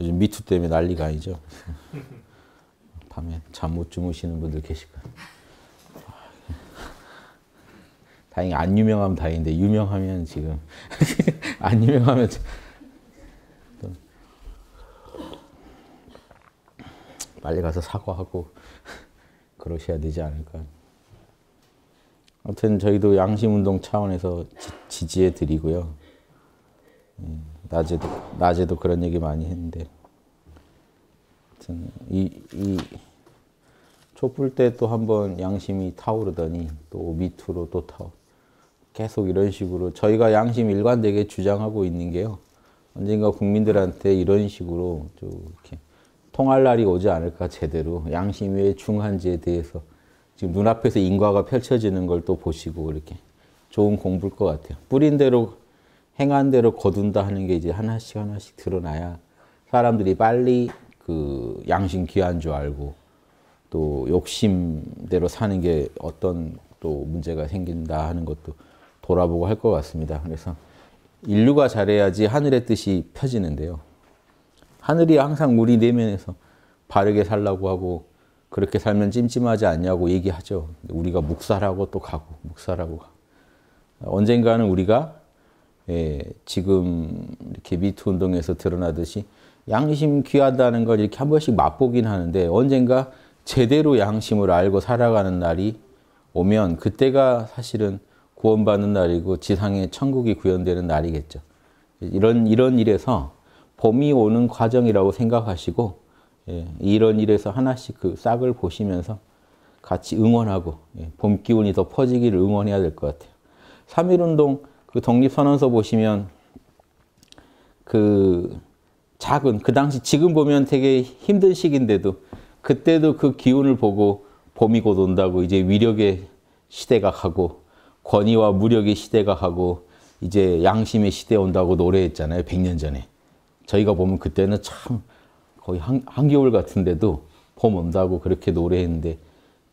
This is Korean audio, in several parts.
요즘 미투 때문에 난리가 아니죠. 밤에 잠 못 주무시는 분들 계실 거예요. 아, 다행히 안 유명하면 다행인데 유명하면 지금 안 유명하면 빨리 가서 사과하고 그러셔야 되지 않을까. 아무튼 저희도 양심 운동 차원에서 지지해 드리고요. 음, 낮에도 낮에도 그런 얘기 많이 했는데, 하 이, 이 촛불 때 또 한번 양심이 타오르더니 또 밑으로 또타 계속 이런 식으로 저희가 양심 일관되게 주장하고 있는 게요. 언젠가 국민들한테 이런 식으로 좀 이렇게 통할 날이 오지 않을까 제대로 양심의 중한지에 대해서 지금 눈앞에서 인과가 펼쳐지는 걸 또 보시고 이렇게 좋은 공부일 것 같아요. 뿌린 대로 행한 대로 거둔다 하는 게 이제 하나씩 하나씩 드러나야 사람들이 빨리 그 양심 귀한 줄 알고 또 욕심대로 사는 게 어떤 또 문제가 생긴다 하는 것도 돌아보고 할 것 같습니다. 그래서 인류가 잘해야지 하늘의 뜻이 펴지는데요. 하늘이 항상 우리 내면에서 바르게 살라고 하고 그렇게 살면 찜찜하지 않냐고 얘기하죠. 우리가 묵살하고 또 가고 묵살하고 가고. 언젠가는 우리가 예, 지금 이렇게 미투 운동에서 드러나듯이 양심 귀하다는 걸 이렇게 한 번씩 맛보긴 하는데 언젠가 제대로 양심을 알고 살아가는 날이 오면 그때가 사실은 구원받는 날이고 지상에 천국이 구현되는 날이겠죠. 이런 이런 일에서 봄이 오는 과정이라고 생각하시고 예, 이런 일에서 하나씩 그 싹을 보시면서 같이 응원하고 예, 봄 기운이 더 퍼지기를 응원해야 될 것 같아요. 3.1운동 그 독립선언서 보시면 그 작은, 그 당시 지금 보면 되게 힘든 시기인데도 그때도 그 기운을 보고 봄이 곧 온다고 이제 위력의 시대가 가고 권위와 무력의 시대가 가고 이제 양심의 시대 온다고 노래했잖아요. 100년 전에. 저희가 보면 그때는 참 거의 한, 한겨울 같은데도 봄 온다고 그렇게 노래했는데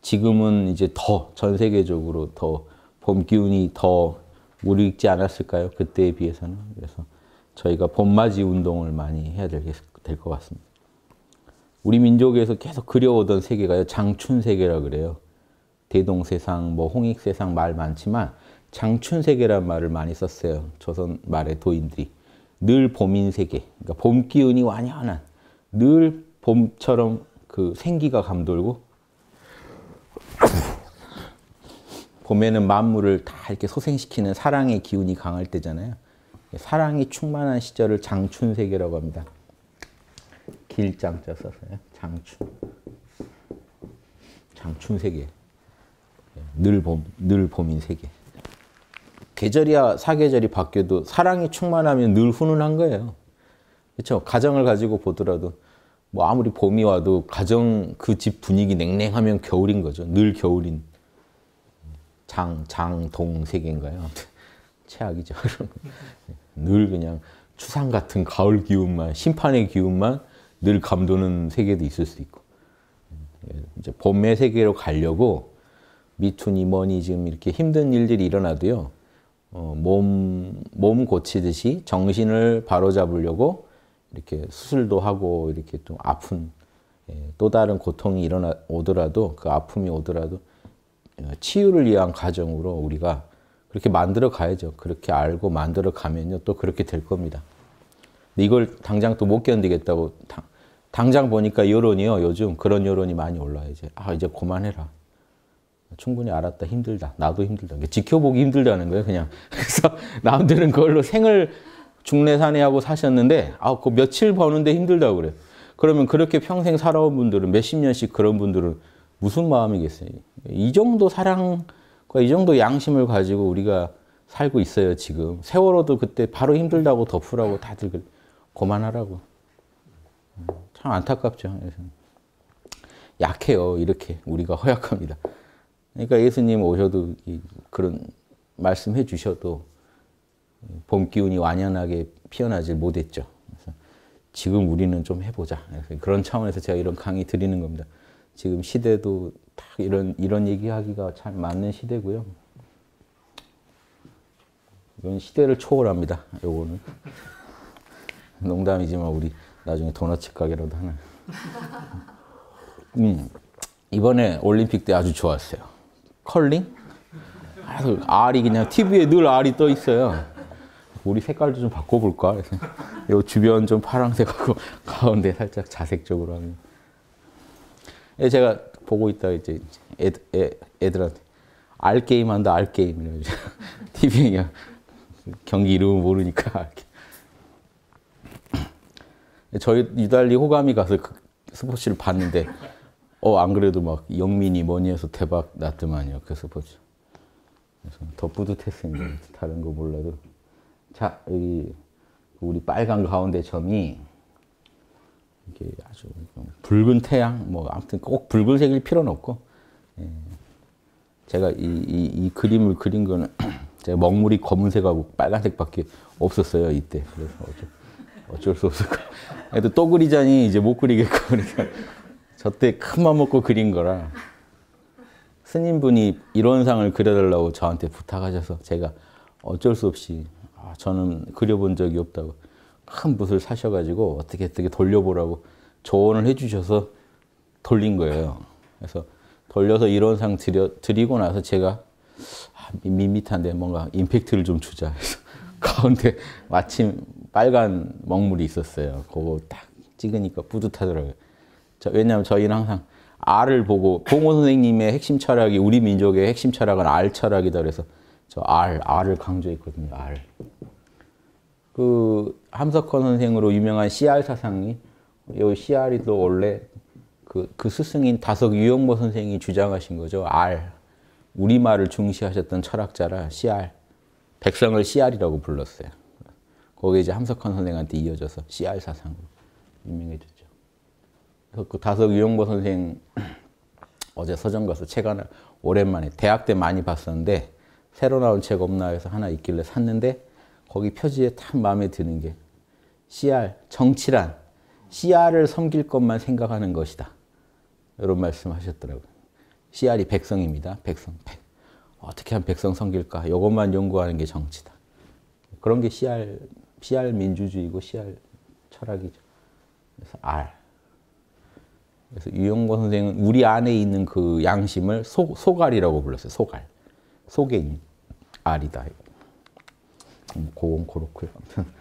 지금은 이제 더 전 세계적으로 더봄 기운이 더우리익지 않았을까요? 그때에 비해서는. 그래서 저희가 봄맞이 운동을 많이 해야 될 것 같습니다. 우리 민족에서 계속 그려오던 세계가요. 장춘 세계라 그래요. 대동세상, 뭐 홍익세상 말 많지만 장춘 세계란 말을 많이 썼어요. 조선 말의 도인들이. 늘 봄인 세계. 그러니까 봄 기운이 완연한 늘 봄처럼 그 생기가 감돌고 봄에는 만물을 다 이렇게 소생시키는 사랑의 기운이 강할 때잖아요. 사랑이 충만한 시절을 장춘세계라고 합니다. 길장자 써서요. 장춘. 장춘세계. 예, 늘 봄, 늘 봄인 세계. 계절이야 사계절이 바뀌어도 사랑이 충만하면 늘 훈훈한 거예요. 그렇죠? 가정을 가지고 보더라도 뭐 아무리 봄이 와도 가정 그 집 분위기 냉랭하면 겨울인 거죠. 늘 겨울인 장, 장동 세계인가요? 최악이죠. 늘 그냥 추상 같은 가을 기운만, 심판의 기운만 늘 감도는 세계도 있을 수 있고. 이제 봄의 세계로 가려고 미투니 뭐니 지금 이렇게 힘든 일들이 일어나도요. 어, 몸, 몸 고치듯이 정신을 바로잡으려고 이렇게 수술도 하고 이렇게 또 아픈 예, 또 다른 고통이 일어나 오더라도 그 아픔이 오더라도 어, 치유를 위한 가정으로 우리가 그렇게 만들어 가야죠. 그렇게 알고 만들어 가면요. 또 그렇게 될 겁니다. 이걸 당장 또 못 견디겠다고 당, 장 보니까 여론이요. 요즘 그런 여론이 많이 올라요. 이제 아 이제 그만해라. 충분히 알았다. 힘들다. 나도 힘들다. 지켜보기 힘들다는 거예요. 그냥 그래서 남들은 그걸로 생을 중내산해하고 사셨는데 아그 며칠 버는데 힘들다고 그래요. 그러면 그렇게 평생 살아온 분들은 몇십 년씩 그런 분들은 무슨 마음이겠어요? 이 정도 사랑과 이 정도 양심을 가지고 우리가 살고 있어요, 지금. 세월호도 그때 바로 힘들다고 덮으라고 다들 고만하라고. 그 참 안타깝죠. 약해요, 이렇게. 우리가 허약합니다. 그러니까 예수님 오셔도 그런 말씀해 주셔도 봄 기운이 완연하게 피어나질 못했죠. 지금 우리는 좀 해보자. 그런 차원에서 제가 이런 강의 드리는 겁니다. 지금 시대도 딱 이런 이런 얘기하기가 참 맞는 시대고요. 이건 시대를 초월합니다. 요거는 농담이지만 우리 나중에 도넛 가게라도 하나. 음, 이번에 올림픽 때 아주 좋았어요. 컬링? 아주 알이 그냥 TV에 늘 알이 떠 있어요. 우리 색깔도 좀 바꿔볼까? 요 주변 좀 파란색하고 가운데 살짝 자색적으로 하면. 예, 제가 보고 있다가 이제 애들, 애, 애들한테 알게임 한다, 알게임. 이러면서 TV에 경기 이름을 모르니까. 저희 유달리 호감이 가서 그 스포츠를 봤는데, 어, 안 그래도 막 영민이 뭐니 해서 대박 났더만요. 그 스포츠. 그래서 더 뿌듯했습니다. 다른 거 몰라도. 자, 여기 우리 빨간 가운데 점이 이게 아주 붉은 태양 뭐 아무튼 꼭 붉은색일 필요는 없고 예. 제가 이, 이, 이, 그림을 그린 거는 제가 먹물이 검은색하고 빨간색밖에 없었어요 이때 그래서 어쩔, 어쩔 수 없었고 그래도 또 그리자니 이제 못 그리겠고 그러니까 저때 큰 맘 먹고 그린 거라 스님분이 이런 상을 그려달라고 저한테 부탁하셔서 제가 어쩔 수 없이 아, 저는 그려본 적이 없다고 큰 붓을 사셔가지고 어떻게 어떻게 돌려보라고 조언을 해주셔서 돌린 거예요. 그래서 돌려서 이런상 드려, 드리고 나서 제가 아, 밋밋한데 뭔가 임팩트를 좀 주자 해서 가운데 마침 빨간 먹물이 있었어요. 그거 딱 찍으니까 뿌듯하더라고요. 저, 왜냐하면 저희는 항상 알을 보고 봉호 선생님의 핵심 철학이 우리 민족의 핵심 철학은 알 철학이다 그래서 저 R, R을 강조했거든요. 알. 그 함석헌 선생으로 유명한 CR 사상이 이 CR이 또 원래 그, 그 스승인 다석 유영모 선생이 주장하신 거죠. R. 우리말을 중시하셨던 철학자라 CR. 백성을 CR이라고 불렀어요. 거기에 이제 함석헌 선생한테 이어져서 CR 사상으로 유명해졌죠. 그래서 그 다석 유영모 선생 어제 서점 가서 책 하나 오랜만에 대학 때 많이 봤었는데 새로 나온 책 없나 해서 하나 있길래 샀는데 거기 표지에 참 마음에 드는 게 CR, 정치란 CR을 섬길 것만 생각하는 것이다. 이런 말씀하셨더라고요. CR이 백성입니다. 백성, 백. 어떻게 하면 백성 섬길까? 이것만 연구하는 게 정치다. 그런 게 CR, CR 민주주의고 CR 철학이죠. 그래서 R. 그래서 유영권 선생은 우리 안에 있는 그 양심을 소, 소갈이라고 불렀어요. 소갈. 속에 있는 R이다. 고건 음, 그렇고요. 아무튼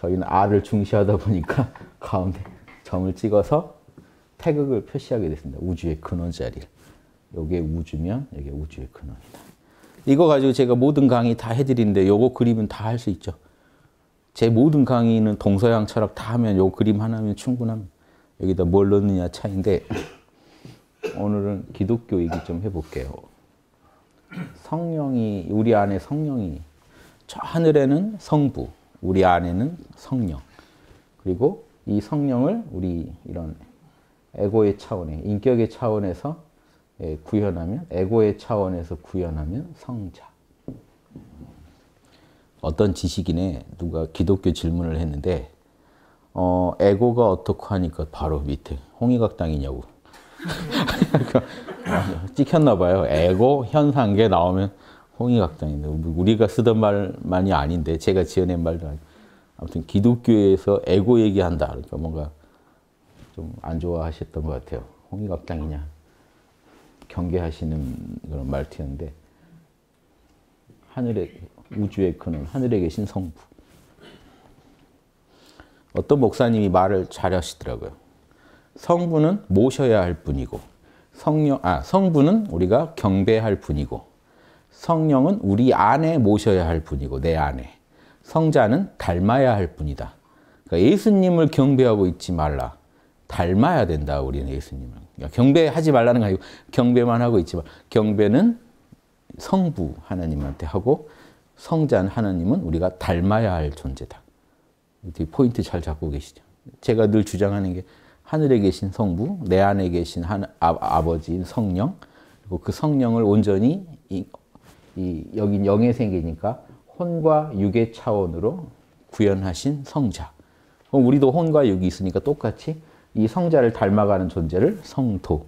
저희는 R을 중시하다 보니까 가운데 점을 찍어서 태극을 표시하게 됐습니다. 우주의 근원 자리를. 요게 우주면 여기 우주의 근원이다. 이거 가지고 제가 모든 강의 다 해드리는데 요거 그림은 다 할 수 있죠. 제 모든 강의는 동서양 철학 다 하면 요 그림 하나면 충분합니다. 여기다 뭘 넣느냐 차인데 오늘은 기독교 얘기 좀 해볼게요. 성령이 우리 안에 성령이 저 하늘에는 성부 우리 안에는 성령. 그리고 이 성령을 우리 이런 에고의 차원에, 인격의 차원에서 예, 구현하면, 에고의 차원에서 구현하면 성자. 어떤 지식인에 누가 기독교 질문을 했는데, 어, 에고가 어떻고 하니까 바로 밑에 홍의각당이냐고. 그러니까, 어, 찍혔나 봐요. 에고 현상계 나오면 홍의각장인데 우리가 쓰던 말만이 아닌데 제가 지어낸 말도 아니고 아무튼 기독교에서 에고 얘기한다 그러니까 뭔가 좀 안 좋아하셨던 것 같아요. 홍의각장이냐 경계하시는 그런 말투였는데 하늘의 우주의 그는 하늘에 계신 성부 어떤 목사님이 말을 잘 하시더라고요. 성부는 모셔야 할 분이고 성령 아 성부는 우리가 경배할 분이고 성령은 우리 안에 모셔야 할 분이고 내 안에 성자는 닮아야 할 분이다. 그러니까 예수님을 경배하고 있지 말라. 닮아야 된다. 우리는 예수님을 그러니까 경배하지 말라는 거 아니고 경배만 하고 있지 말. 경배는 성부 하나님한테 하고 성자는 하나님은 우리가 닮아야 할 존재다. 포인트 잘 잡고 계시죠? 제가 늘 주장하는 게 하늘에 계신 성부, 내 안에 계신 하나, 아, 버지인 성령, 그리고 그 성령을 온전히 이 여긴 영의 생기니까 혼과 육의 차원으로 구현하신 성자. 그럼 우리도 혼과 육이 있으니까 똑같이 이 성자를 닮아가는 존재를 성도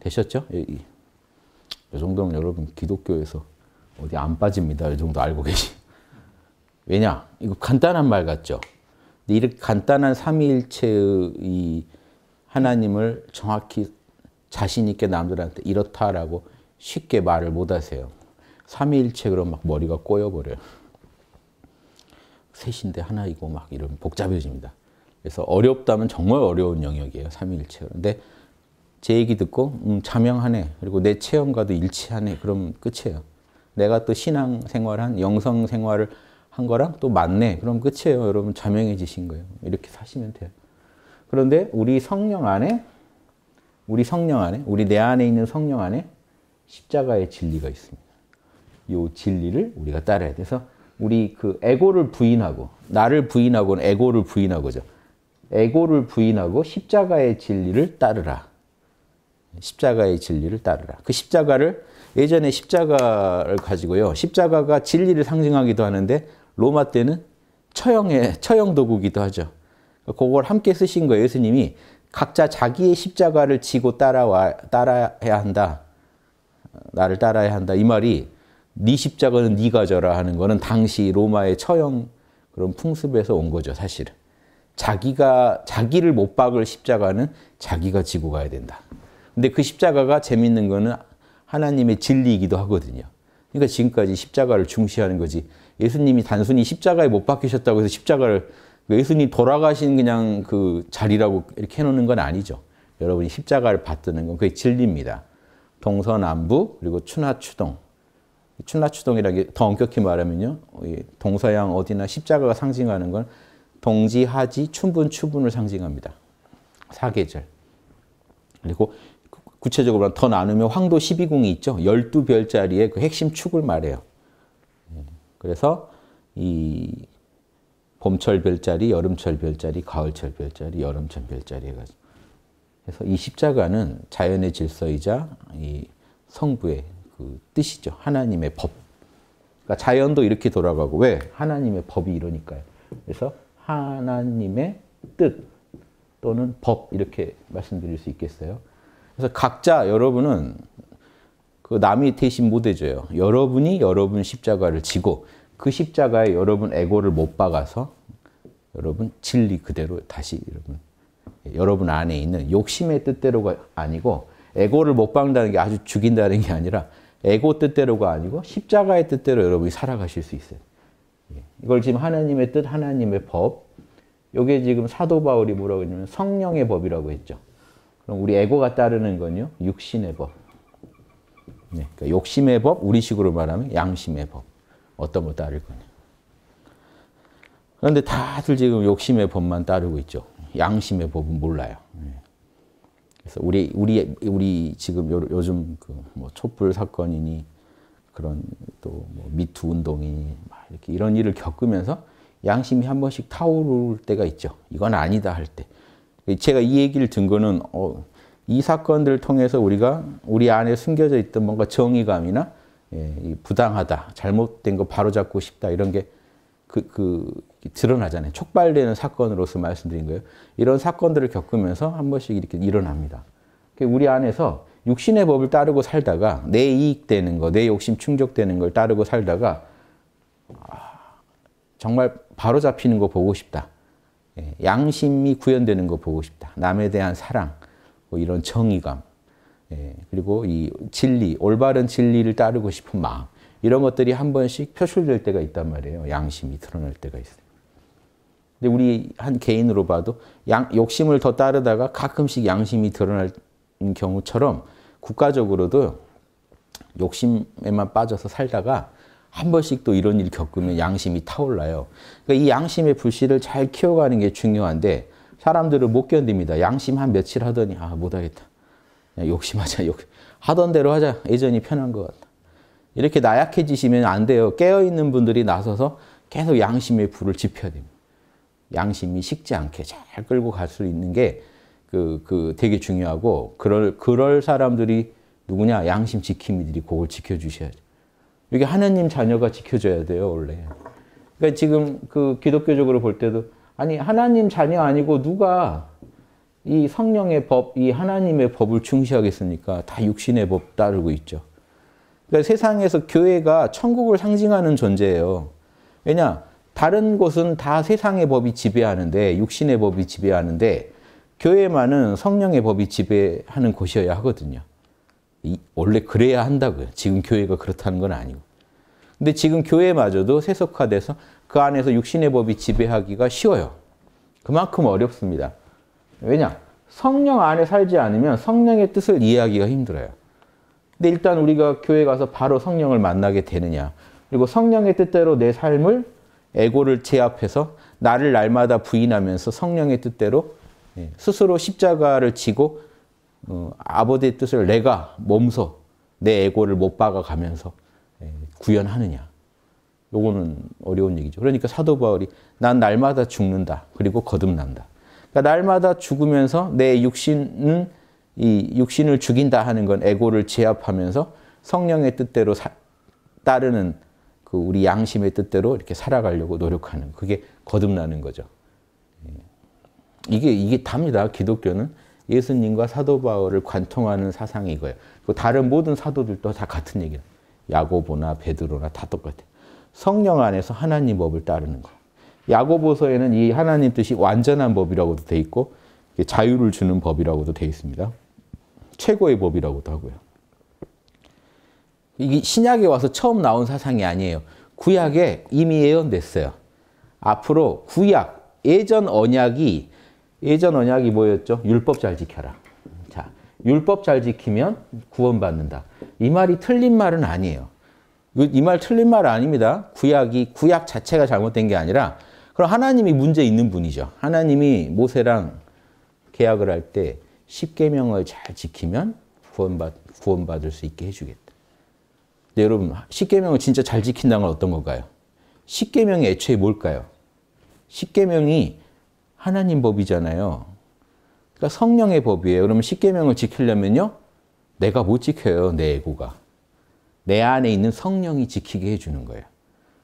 되셨죠? 이, 이 정도면 여러분 기독교에서 어디 안 빠집니다. 이 정도 알고 계시. 왜냐? 이거 간단한 말 같죠? 근데 이렇게 간단한 삼위일체의 이 하나님을 정확히 자신 있게 남들한테 이렇다라고 쉽게 말을 못 하세요. 삼위일체 그럼 막 머리가 꼬여버려요. 셋인데 하나이고 막 이런 복잡해집니다. 그래서 어렵다면 정말 어려운 영역이에요. 삼위일체. 근데 제 얘기 듣고 음, 자명하네. 그리고 내 체험과도 일치하네. 그럼 끝이에요. 내가 또 신앙 생활한 영성 생활을 한 거랑 또 맞네. 그럼 끝이에요. 여러분 자명해지신 거예요. 이렇게 사시면 돼요. 그런데 우리 성령 안에 우리 성령 안에 우리 내 안에 있는 성령 안에 십자가의 진리가 있습니다. 요 진리를 우리가 따라야 돼서 우리 그 에고를 부인하고 나를 부인하고는 에고를 부인하고죠. 에고를 부인하고 십자가의 진리를 따르라. 십자가의 진리를 따르라. 그 십자가를 예전에 십자가를 가지고요. 십자가가 진리를 상징하기도 하는데 로마 때는 처형의 처형 도구기도 하죠. 그러니까 그걸 함께 쓰신 거예요. 예수님이 각자 자기의 십자가를 지고 따라와 따라야 한다. 나를 따라야 한다. 이 말이 네 십자가는 네가 져라 하는 거는 당시 로마의 처형 그런 풍습에서 온 거죠, 사실은. 자기가 자기를 못 박을 십자가는 자기가 지고 가야 된다. 근데 그 십자가가 재밌는 거는 하나님의 진리이기도 하거든요. 그러니까 지금까지 십자가를 중시하는 거지. 예수님이 단순히 십자가에 못 박히셨다고 해서 십자가를 그 예수님 돌아가신 그냥 그 자리라고 이렇게 해놓는 건 아니죠. 여러분이 십자가를 받드는 건 그게 진리입니다. 동서남부 그리고 추나추동 춘나추동이라기 더 엄격히 말하면요. 동서양 어디나 십자가가 상징하는 건 동지, 하지, 춘분, 추분을 상징합니다. 사계절. 그리고 구체적으로 더 나누면 황도 12궁이 있죠. 12별짜리의 그 핵심 축을 말해요. 그래서 이 봄철 별자리, 여름철 별자리, 가을철 별자리, 여름철 별자리 해가지고. 그래서 이 십자가는 자연의 질서이자 이 성부의 그 뜻이죠. 하나님의 법. 그러니까 자연도 이렇게 돌아가고 왜? 하나님의 법이 이러니까요. 그래서 하나님의 뜻 또는 법 이렇게 말씀드릴 수 있겠어요. 그래서 각자 여러분은 그 남이 대신 못 해줘요. 여러분이 여러분 십자가를 지고 그 십자가에 여러분 에고를 못 박아서 여러분 진리 그대로 다시 여러분 여러분 안에 있는 욕심의 뜻대로가 아니고 에고를 못 박는다는 게 아주 죽인다는 게 아니라 에고 뜻대로가 아니고 십자가의 뜻대로 여러분이 살아가실 수 있어요. 예. 이걸 지금 하나님의 뜻, 하나님의 법. 이게 지금 사도 바울이 뭐라고 했냐면 성령의 법이라고 했죠. 그럼 우리 에고가 따르는 건요, 육신의 법. 네, 그러니까 욕심의 법, 우리식으로 말하면 양심의 법. 어떤 거 따를 거냐. 그런데 다들 지금 욕심의 법만 따르고 있죠. 양심의 법은 몰라요. 네. 그래서 우리 우리 우리 지금 요, 즘그뭐 촛불 사건이니 그런 또뭐 미투 운동이니 막 이렇게 이런 일을 겪으면서 양심이 한 번씩 타오를 때가 있죠. 이건 아니다 할 때. 제가 이 얘기를 든 거는 어, 이 사건들을 통해서 우리가 우리 안에 숨겨져 있던 뭔가 정의감이나 예, 부당하다, 잘못된 거 바로잡고 싶다 이런 게 그, 그 드러나잖아요. 촉발되는 사건으로서 말씀드린 거예요. 이런 사건들을 겪으면서 한 번씩 이렇게 일어납니다. 그러니까 우리 안에서 육신의 법을 따르고 살다가 내 이익되는 거, 내 욕심 충족되는 걸 따르고 살다가 아, 정말 바로 잡히는 거 보고 싶다. 예, 양심이 구현되는 거 보고 싶다. 남에 대한 사랑, 뭐 이런 정의감, 예, 그리고 이 진리, 올바른 진리를 따르고 싶은 마음 이런 것들이 한 번씩 표출될 때가 있단 말이에요. 양심이 드러날 때가 있어요. 근데 우리 한 개인으로 봐도 양, 욕심을 더 따르다가 가끔씩 양심이 드러날 경우처럼 국가적으로도 욕심에만 빠져서 살다가 한 번씩 또 이런 일 겪으면 양심이 타올라요. 그러니까 이 양심의 불씨를 잘 키워가는 게 중요한데 사람들을 못 견딥니다. 양심 한 며칠 하더니 아 못하겠다. 욕심하자. 욕 하던 대로 하자. 예전이 편한 것 같다. 이렇게 나약해지시면 안 돼요. 깨어있는 분들이 나서서 계속 양심의 불을 지펴야 됩니다. 양심이 식지 않게 잘 끌고 갈 수 있는 게 그, 그 되게 중요하고 그럴, 그럴 사람들이 누구냐? 양심 지킴이들이 그걸 지켜주셔야죠. 이게 하나님 자녀가 지켜줘야 돼요, 원래. 그러니까 지금 그 기독교적으로 볼 때도 아니, 하나님 자녀 아니고 누가 이 성령의 법, 이 하나님의 법을 중시하겠습니까? 다 육신의 법 따르고 있죠. 그러니까 세상에서 교회가 천국을 상징하는 존재예요. 왜냐? 다른 곳은 다 세상의 법이 지배하는데 육신의 법이 지배하는데 교회만은 성령의 법이 지배하는 곳이어야 하거든요. 이, 원래 그래야 한다고요. 지금 교회가 그렇다는 건 아니고. 근데 지금 교회마저도 세속화돼서 그 안에서 육신의 법이 지배하기가 쉬워요. 그만큼 어렵습니다. 왜냐? 성령 안에 살지 않으면 성령의 뜻을 이해하기가 힘들어요. 근데 일단 우리가 교회 가서 바로 성령을 만나게 되느냐. 그리고 성령의 뜻대로 내 삶을 에고를 제압해서 나를 날마다 부인하면서 성령의 뜻대로 예, 스스로 십자가를 지고 어, 아버지의 뜻을 내가 몸소 내 에고를 못 박아가면서 예, 구현하느냐. 요거는 어려운 얘기죠. 그러니까 사도 바울이 난 날마다 죽는다. 그리고 거듭난다. 그러니까 날마다 죽으면서 내 육신은 이 육신을 죽인다 하는 건 에고를 제압하면서 성령의 뜻대로 사, 따르는 그 우리 양심의 뜻대로 이렇게 살아가려고 노력하는 그게 거듭나는 거죠. 예. 이게 이게 답니다. 기독교는 예수님과 사도 바울을 관통하는 사상이 이거예요. 다른 모든 사도들도 다 같은 얘기예 야고보나 베드로나 다 똑같아. 성령 안에서 하나님 법을 따르는 거. 야고보서에는 이 하나님 뜻이 완전한 법이라고도 돼 있고 자유를 주는 법이라고도 돼 있습니다. 최고의 법이라고도 하고요. 이게 신약에 와서 처음 나온 사상이 아니에요. 구약에 이미 예언됐어요. 앞으로 구약, 예전 언약이 예전 언약이 뭐였죠? 율법 잘 지켜라. 자, 율법 잘 지키면 구원받는다. 이 말이 틀린 말은 아니에요. 그, 이말 틀린 말 아닙니다. 구약이 구약 자체가 잘못된 게 아니라 그럼 하나님이 문제 있는 분이죠. 하나님이 모세랑 계약을 할 때 십계명을 잘 지키면 구원받 구원받을 수 있게 해주겠다. 근데 네, 여러분, 십계명을 진짜 잘 지킨다는 건 어떤 건가요? 1계명이 애초에 뭘까요? 1계명이 하나님 법이잖아요. 그러니까 성령의 법이에요. 그러면 1계명을 지키려면요. 내가 못 지켜요. 내 에고가. 내 안에 있는 성령이 지키게 해주는 거예요.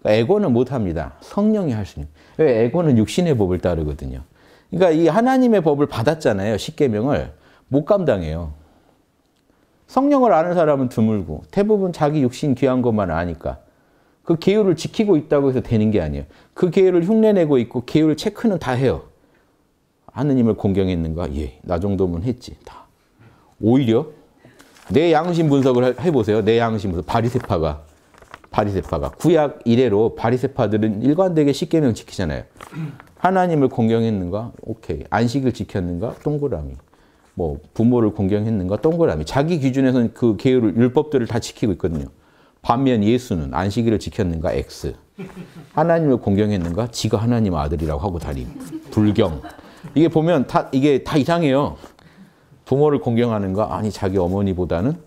그러니까 에고는 못합니다. 성령이 할 수 있는. 왜 에고는 육신의 법을 따르거든요. 그러니까 이 하나님의 법을 받았잖아요. 십계명을 못 감당해요. 성령을 아는 사람은 드물고 대부분 자기 육신 귀한 것만 아니까 그 계율을 지키고 있다고 해서 되는 게 아니에요. 그 계율을 흉내내고 있고 계율 체크는 다 해요. 하느님을 공경했는가? 예, 나 정도면 했지. 다. 오히려 내 양심 분석을 해보세요. 내 양심 분석. 바리세파가 바리세파가 구약 이래로 바리세파들은 일관되게 십계명 지키잖아요. 하나님을 공경했는가? 오케이. 안식일 지켰는가? 동그라미. 뭐 부모를 공경했는가 동그라미 자기 기준에서는 그 계율을 율법들을 다 지키고 있거든요. 반면 예수는 안식일을 지켰는가 X 하나님을 공경했는가 지가 하나님 아들이라고 하고 다니 불경 이게 보면 다 이게 다 이상해요. 부모를 공경하는가 아니 자기 어머니보다는 그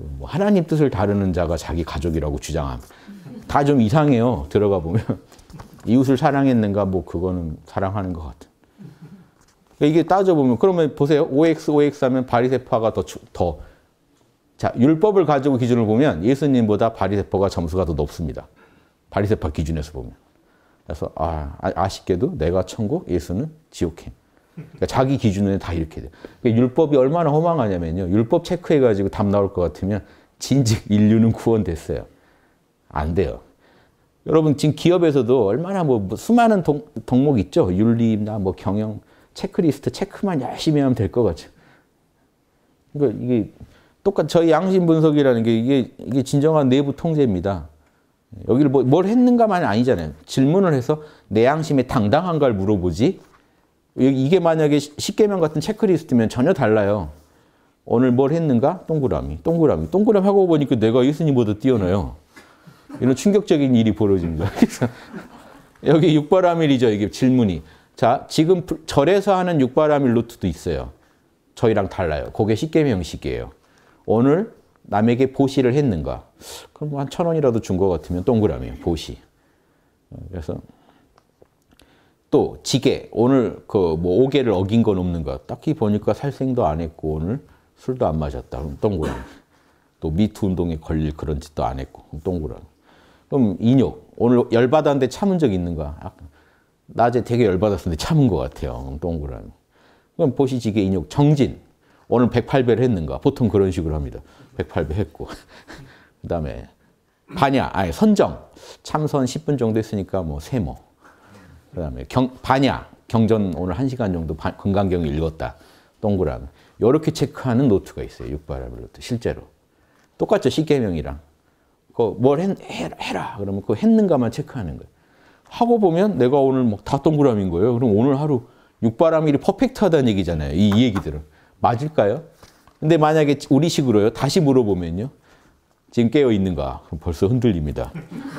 뭐 하나님 뜻을 다루는 자가 자기 가족이라고 주장함. 다 좀 이상해요. 들어가 보면 이웃을 사랑했는가 뭐 그거는 사랑하는 것 같아. 그러니까 이게 따져보면 그러면 보세요. OX, OX 하면 바리세파가 더, 더. 자, 율법을 가지고 기준을 보면 예수님보다 바리세파가 점수가 더 높습니다. 바리세파 기준에서 보면. 그래서 아, 아, 아쉽게도 내가 천국, 예수는 지옥행. 그러니까 자기 기준에 다 이렇게 돼. 그러니까 율법이 얼마나 허망하냐면요. 율법 체크해가지고 답 나올 것 같으면 진즉 인류는 구원됐어요. 안 돼요. 여러분 지금 기업에서도 얼마나 뭐, 뭐 수많은 동, 목 있죠. 윤리나 뭐 경영 체크리스트 체크만 열심히 하면 될것거든 그러니까 이게 똑같 저희 양심 분석이라는 게 이게 이게 진정한 내부 통제입니다. 여기를 뭐, 뭘 했는가만이 아니잖아요. 질문을 해서 내 양심에 당당한가 물어보지. 이게 만약에 십계명 같은 체크리스트면 전혀 달라요. 오늘 뭘 했는가? 동그라미, 동그라미, 동그라미 하고 보니까 내가 예수님보다 뛰어나요. 이런 충격적인 일이 벌어집니다. 여기 육바라밀이죠. 이게 질문이. 자, 지금 절에서 하는 육바라밀 루트도 있어요. 저희랑 달라요. 그게 십계명 형식이에요. 오늘 남에게 보시를 했는가? 그럼 한천 원이라도 준 것 같으면 동그라미 보시. 어, 그래서 또 지게 오늘 그 뭐 오개를 어긴 건 없는가? 딱히 보니까 살생도 안 했고 오늘 술도 안 마셨다. 그럼 동그라미. 또 미투 운동에 걸릴 그런 짓도 안 했고 동그라미. 그럼 인욕 오늘 열받았는데 참은 적 있는가? 아, 낮에 되게 열받았었는데 참은 것 같아요. 동그라미. 그럼 보시지게 인육 정진. 오늘 108배를 했는가? 보통 그런 식으로 합니다. 108배 했고. 그 다음에 반야, 아니 선정. 참선 10분 정도 했으니까 뭐 세모. 뭐. 그 다음에 반야. 경전 오늘 1시간 정도 건강경 읽었다. 동그라미. 이렇게 체크하는 노트가 있어요. 육바라밀 노트. 실제로. 똑같죠. 십계명이랑. 그뭘 해라. 해라. 그러면 그 했는가만 체크하는 거예요. 하고 보면 내가 오늘 막다 뭐 동그라미인 거예요. 그럼 오늘 하루 육바람일이 퍼펙트하다는 얘기잖아요. 이, 이 얘기들은. 맞을까요? 근데 만약에 우리식으로요. 다시 물어보면요. 지금 깨어 있는가? 그럼 벌써 흔들립니다.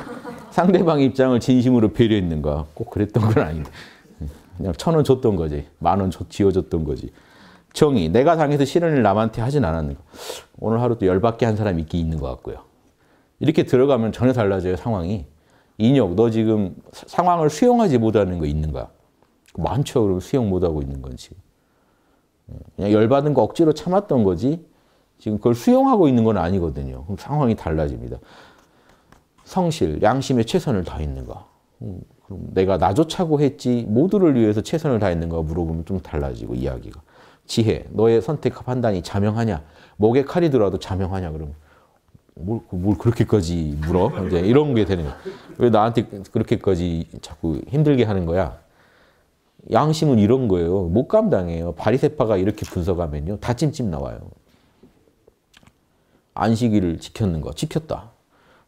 상대방 입장을 진심으로 배려했는가? 꼭 그랬던 건 아닌데. 그냥 천 원 줬던 거지. 만원 지어줬던 거지. 정의. 내가 당해서 실언을 남한테 하진 않았는가? 오늘 하루 또 열받게 한 사람이 있긴 있는 것 같고요. 이렇게 들어가면 전혀 달라져요, 상황이. 인혁, 너 지금 상황을 수용하지 못하는 거 있는가? 그 많죠. 그럼 수용 못하고 있는 건지. 예, 그냥 열받은 거 억지로 참았던 거지. 지금 그걸 수용하고 있는 건 아니거든요. 그럼 상황이 달라집니다. 성실, 양심에 최선을 다했는가? 음, 그럼 내가 나조차고 했지 모두를 위해서 최선을 다했는가 물어보면 좀 달라지고 이야기가. 지혜, 너의 선택 판단이 자명하냐? 목에 칼이 들어도 자명하냐? 그럼 뭘, 뭘 그렇게까지 물어? 이제 이런 게 되는 거야. 왜 나한테 그렇게까지 자꾸 힘들게 하는 거야? 양심은 이런 거예요. 못 감당해요. 바리세파가 이렇게 분석하면요. 다 찜찜 나와요. 안식일을 지켰는 거. 지켰다.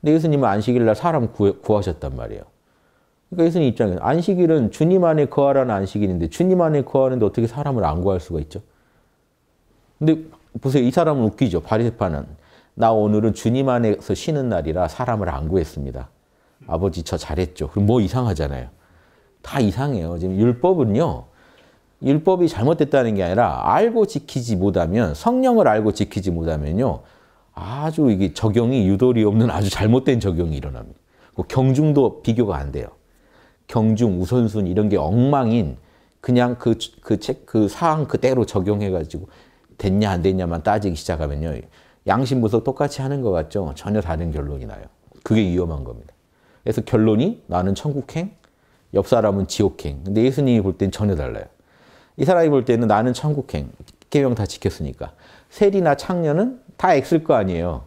근데 예수님은 안식일 날 사람 구해, 구하셨단 말이에요. 그러니까 예수님 입장에서 안식일은 주님 안에 거하라는 안식일인데 주님 안에 거하는데 어떻게 사람을 안 구할 수가 있죠? 근데 보세요. 이 사람은 웃기죠. 바리세파는. 나 오늘은 주님 안에서 쉬는 날이라 사람을 안 구했습니다. 아버지 저 잘했죠. 그럼 뭐 이상하잖아요. 다 이상해요. 지금 율법은요. 율법이 잘못됐다는 게 아니라 알고 지키지 못하면 성령을 알고 지키지 못하면요. 아주 이게 적용이 유도리 없는 아주 잘못된 적용이 일어납니다. 그 경중도 비교가 안 돼요. 경중, 우선순 이런 게 엉망인 그냥 그 그 책그 그 사항 그대로 적용해 가지고 됐냐 안 됐냐만 따지기 시작하면요. 양심 분석 똑같이 하는 것 같죠? 전혀 다른 결론이 나요. 그게 위험한 겁니다. 그래서 결론이 나는 천국행, 옆 사람은 지옥행. 근데 예수님이 볼 땐 전혀 달라요. 이 사람이 볼 때는 나는 천국행, 계명 다 지켰으니까. 세리나 창녀는 다 X일 거 아니에요.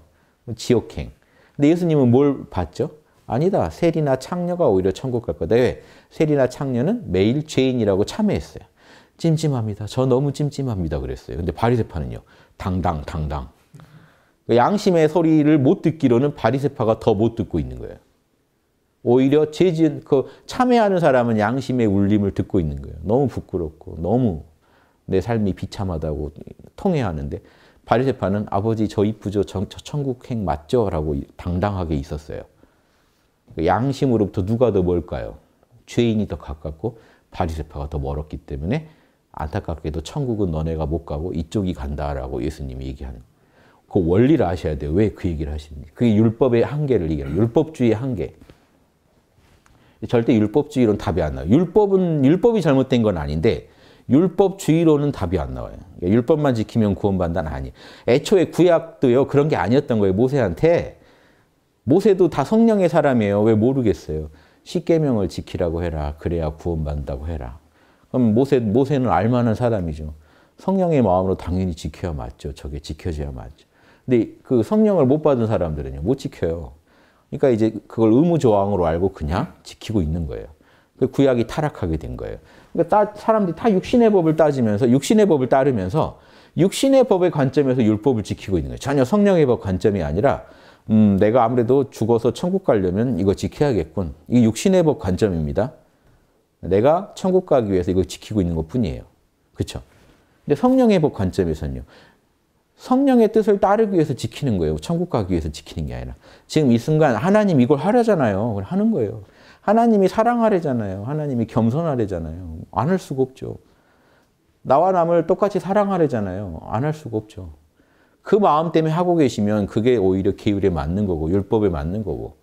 지옥행. 근데 예수님은 뭘 봤죠? 아니다. 세리나 창녀가 오히려 천국 갈 거다. 왜? 세리나 창녀는 매일 죄인이라고 참회했어요. 찜찜합니다. 저 너무 찜찜합니다. 그랬어요. 근데 바리새파는요. 당당, 당당. 그 양심의 소리를 못 듣기로는 바리새파가더 못 듣고 있는 거예요. 오히려 죄진 그 참회하는 사람은 양심의 울림을 듣고 있는 거예요. 너무 부끄럽고 너무 내 삶이 비참하다고 통해하는데 바리새파는 아버지 저 이쁘죠, 저 천국행 맞죠?라고 당당하게 있었어요. 그 양심으로부터 누가 더 멀까요? 죄인이 더 가깝고 바리새파가 더 멀었기 때문에 안타깝게도 천국은 너네가 못 가고 이쪽이 간다라고 예수님이 얘기하는 거예요. 그 원리를 아셔야 돼요. 왜 그 얘기를 하십니까? 그게 율법의 한계를 얘기해요. 율법주의의 한계. 절대 율법주의로는 답이 안 나와요. 율법은, 율법이 잘못된 건 아닌데, 율법주의로는 답이 안 나와요. 그러니까 율법만 지키면 구원받는 아니. 애초에 구약도요, 그런 게 아니었던 거예요. 모세한테. 모세도 다 성령의 사람이에요. 왜 모르겠어요. 십계명을 지키라고 해라. 그래야 구원받는다고 해라. 그럼 모세, 모세는 알만한 사람이죠. 성령의 마음으로 당연히 지켜야 맞죠. 저게 지켜져야 맞죠. 근데 그 성령을 못 받은 사람들은요, 못 지켜요. 그러니까 이제 그걸 의무 조항으로 알고 그냥 지키고 있는 거예요. 그 구약이 타락하게 된 거예요. 그러니까 따, 사람들이 다 육신의 법을 따지면서 육신의 법을 따르면서 육신의 법의 관점에서 율법을 지키고 있는 거예요. 전혀 성령의 법 관점이 아니라 음, 내가 아무래도 죽어서 천국 가려면 이거 지켜야겠군. 이게 육신의 법 관점입니다. 내가 천국 가기 위해서 이거 지키고 있는 것 뿐이에요. 그렇 근데 성령의 법 관점에서는요. 성령의 뜻을 따르기 위해서 지키는 거예요. 천국 가기 위해서 지키는 게 아니라. 지금 이 순간 하나님 이걸 하려잖아요. 하는 거예요. 하나님이 사랑하래잖아요. 하나님이 겸손하래잖아요. 안 할 수가 없죠. 나와 남을 똑같이 사랑하래잖아요. 안 할 수가 없죠. 그 마음 때문에 하고 계시면 그게 오히려 계율에 맞는 거고 율법에 맞는 거고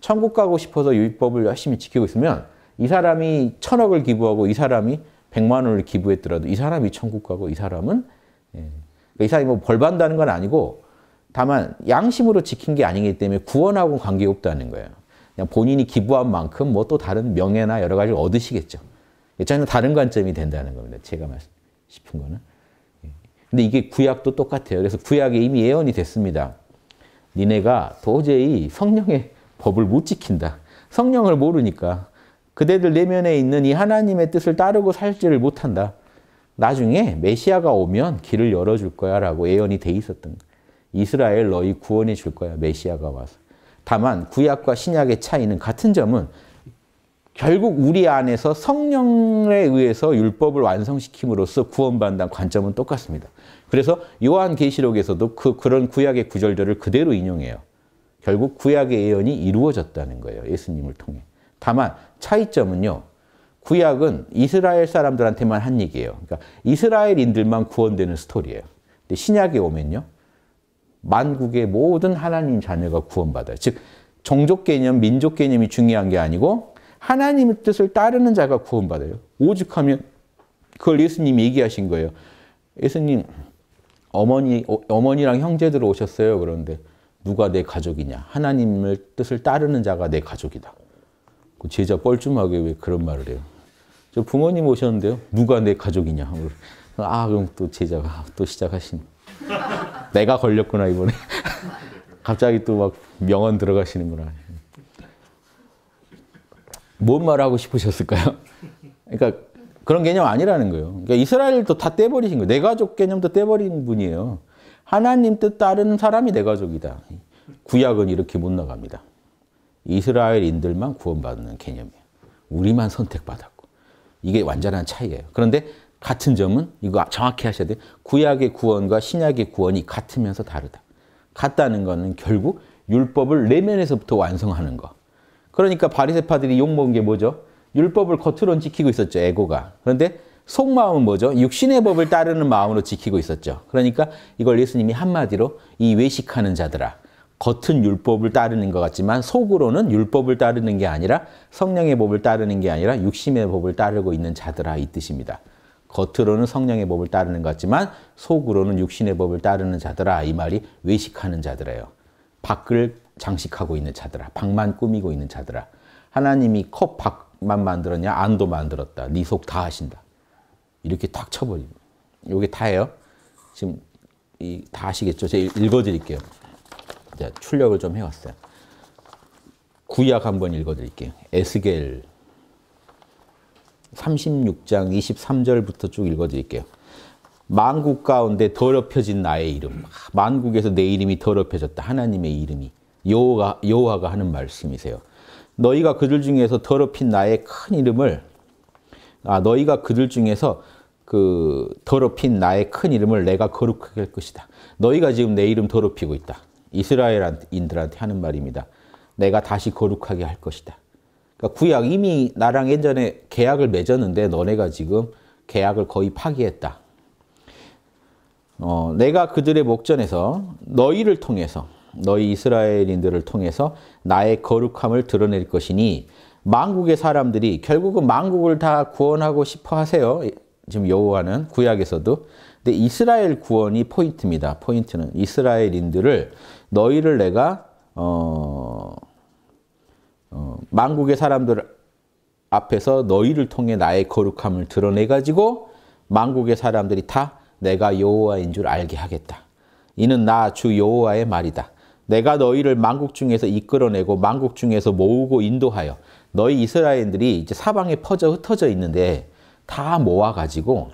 천국 가고 싶어서 율법을 열심히 지키고 있으면 이 사람이 천억을 기부하고 이 사람이 백만 원을 기부했더라도 이 사람이 천국 가고 이 사람은 예, 그러니까 이 사람이 뭐벌 받는다는 건 아니고 다만 양심으로 지킨 게 아니기 때문에 구원하고 관계없다는 거예요. 그냥 본인이 기부한 만큼 뭐 또 다른 명예나 여러 가지를 얻으시겠죠. 전혀 예, 다른 관점이 된다는 겁니다. 제가 말씀 싶은 거는. 예. 근데 이게 구약도 똑같아요. 그래서 구약에 이미 예언이 됐습니다. 니네가 도저히 성령의 법을 못 지킨다. 성령을 모르니까 그대들 내면에 있는 이 하나님의 뜻을 따르고 살지를 못한다. 나중에 메시아가 오면 길을 열어줄 거야 라고 예언이 돼 있었던 거야. 이스라엘 너희 구원해 줄 거야 메시아가 와서. 다만 구약과 신약의 차이는 같은 점은 결국 우리 안에서 성령에 의해서 율법을 완성시킴으로써 구원받는 관점은 똑같습니다. 그래서 요한계시록에서도 그, 그런 구약의 구절들을 그대로 인용해요. 결국 구약의 예언이 이루어졌다는 거예요. 예수님을 통해. 다만 차이점은요. 구약은 이스라엘 사람들한테만 한 얘기예요. 그러니까 이스라엘인들만 구원되는 스토리예요. 근데 신약에 오면요. 만국의 모든 하나님 자녀가 구원받아요. 즉 종족 개념, 민족 개념이 중요한 게 아니고 하나님의 뜻을 따르는 자가 구원받아요. 오죽하면 그걸 예수님이 얘기하신 거예요. 예수님 어머니 어, 어머니랑 형제들 오셨어요. 그런데 누가 내 가족이냐? 하나님의 뜻을 따르는 자가 내 가족이다. 그 제자 뻘쭘하게 왜 그런 말을 해요? 저 부모님 오셨는데요. 누가 내 가족이냐. 뭐 아 그럼 또 제자가 아, 또 시작하신. 내가 걸렸구나 이번에. 갑자기 또 막 명언 들어가시는구나. 뭔 말하고 싶으셨을까요? 그러니까 그런 개념 아니라는 거예요. 그러니까 이스라엘도 다 떼버리신 거예요. 내 가족 개념도 떼버린 분이에요. 하나님 뜻 따르는 사람이 내 가족이다. 구약은 이렇게 못 나갑니다. 이스라엘인들만 구원받는 개념이에요. 우리만 선택받아. 이게 완전한 차이예요. 그런데 같은 점은 이거 정확히 하셔야 돼요. 구약의 구원과 신약의 구원이 같으면서 다르다. 같다는 거는 결국 율법을 내면에서부터 완성하는 거. 그러니까 바리새파들이 욕먹은 게 뭐죠? 율법을 겉으로는 지키고 있었죠, 에고가. 그런데 속마음은 뭐죠? 육신의 법을 따르는 마음으로 지키고 있었죠. 그러니까 이걸 예수님이 한마디로 이 외식하는 자들아. 겉은 율법을 따르는 것 같지만 속으로는 율법을 따르는 게 아니라 성령의 법을 따르는 게 아니라 육심의 법을 따르고 있는 자들아 이 뜻입니다. 겉으로는 성령의 법을 따르는 것 같지만 속으로는 육신의 법을 따르는 자들아 이 말이 외식하는 자들아요. 밖을 장식하고 있는 자들아 방만 꾸미고 있는 자들아 하나님이 컵 밖만 만들었냐 안도 만들었다 네 속 다 하신다 이렇게 탁쳐버립니 이게 다예요. 지금 다 아시겠죠? 제가 읽어드릴게요. 이제 출력을 좀 해왔어요. 구약 한번 읽어드릴게요. 에스겔 36장 23절부터 쭉 읽어드릴게요. 만국 가운데 더럽혀진 나의 이름. 만국에서 내 이름이 더럽혀졌다. 하나님의 이름이. 여호와, 여호와가 하는 말씀이세요. 너희가 그들 중에서 더럽힌 나의 큰 이름을 아 너희가 그들 중에서 그 더럽힌 나의 큰 이름을 내가 거룩하게 할 것이다. 너희가 지금 내 이름 더럽히고 있다. 이스라엘인들한테 하는 말입니다. 내가 다시 거룩하게 할 것이다. 그러니까 구약 이미 나랑 예전에 계약을 맺었는데 너네가 지금 계약을 거의 파기했다. 어, 내가 그들의 목전에서 너희를 통해서 너희 이스라엘인들을 통해서 나의 거룩함을 드러낼 것이니 만국의 사람들이 결국은 만국을 다 구원하고 싶어 하세요. 지금 여호와는 구약에서도 근데 이스라엘 구원이 포인트입니다. 포인트는 이스라엘인들을 너희를 내가 어, 어, 만국의 사람들 앞에서 너희를 통해 나의 거룩함을 드러내 가지고 만국의 사람들이 다 내가 여호와인 줄 알게 하겠다. 이는 나 주 여호와의 말이다. 내가 너희를 만국 중에서 이끌어내고 만국 중에서 모으고 인도하여 너희 이스라엘들이 이제 사방에 퍼져 흩어져 있는데 다 모아가지고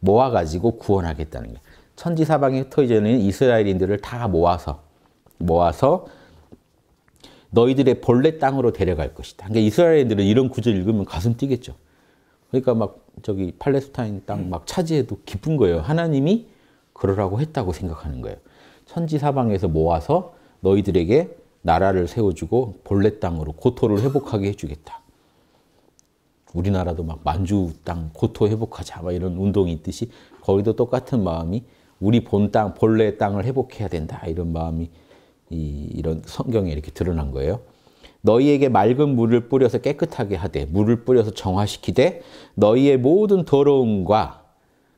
모아가지고 구원하겠다는 거예 천지 사방에 흩어져 있는 이스라엘인들을 다 모아서 모아서 너희들의 본래 땅으로 데려갈 것이다. 그러니까 이스라엘인들은 이런 구절 읽으면 가슴 뛰겠죠. 그러니까 막 저기 팔레스타인 땅 막 차지해도 기쁜 거예요. 하나님이 그러라고 했다고 생각하는 거예요. 천지 사방에서 모아서 너희들에게 나라를 세워주고 본래 땅으로 고토를 회복하게 해주겠다. 우리나라도 막 만주 땅 고토 회복하자 막 이런 운동이 있듯이 거기도 똑같은 마음이 우리 본 땅, 본래의 땅을 회복해야 된다. 이런 마음이 이, 이런 성경에 이렇게 드러난 거예요. 너희에게 맑은 물을 뿌려서 깨끗하게 하되 물을 뿌려서 정화시키되 너희의 모든 더러움과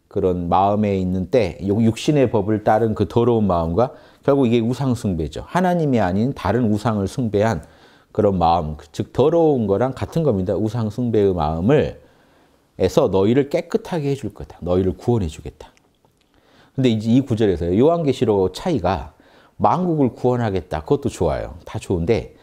그런 마음에 있는 때 육신의 법을 따른 그 더러운 마음과 결국 이게 우상 숭배죠. 하나님이 아닌 다른 우상을 숭배한 그런 마음, 즉 더러운 거랑 같은 겁니다. 우상 숭배의 마음을 에서 너희를 깨끗하게 해줄 거다. 너희를 구원해 주겠다. 근데 이제 이 구절에서 요한계시록 차이가 만국을 구원하겠다. 그것도 좋아요. 다 좋은데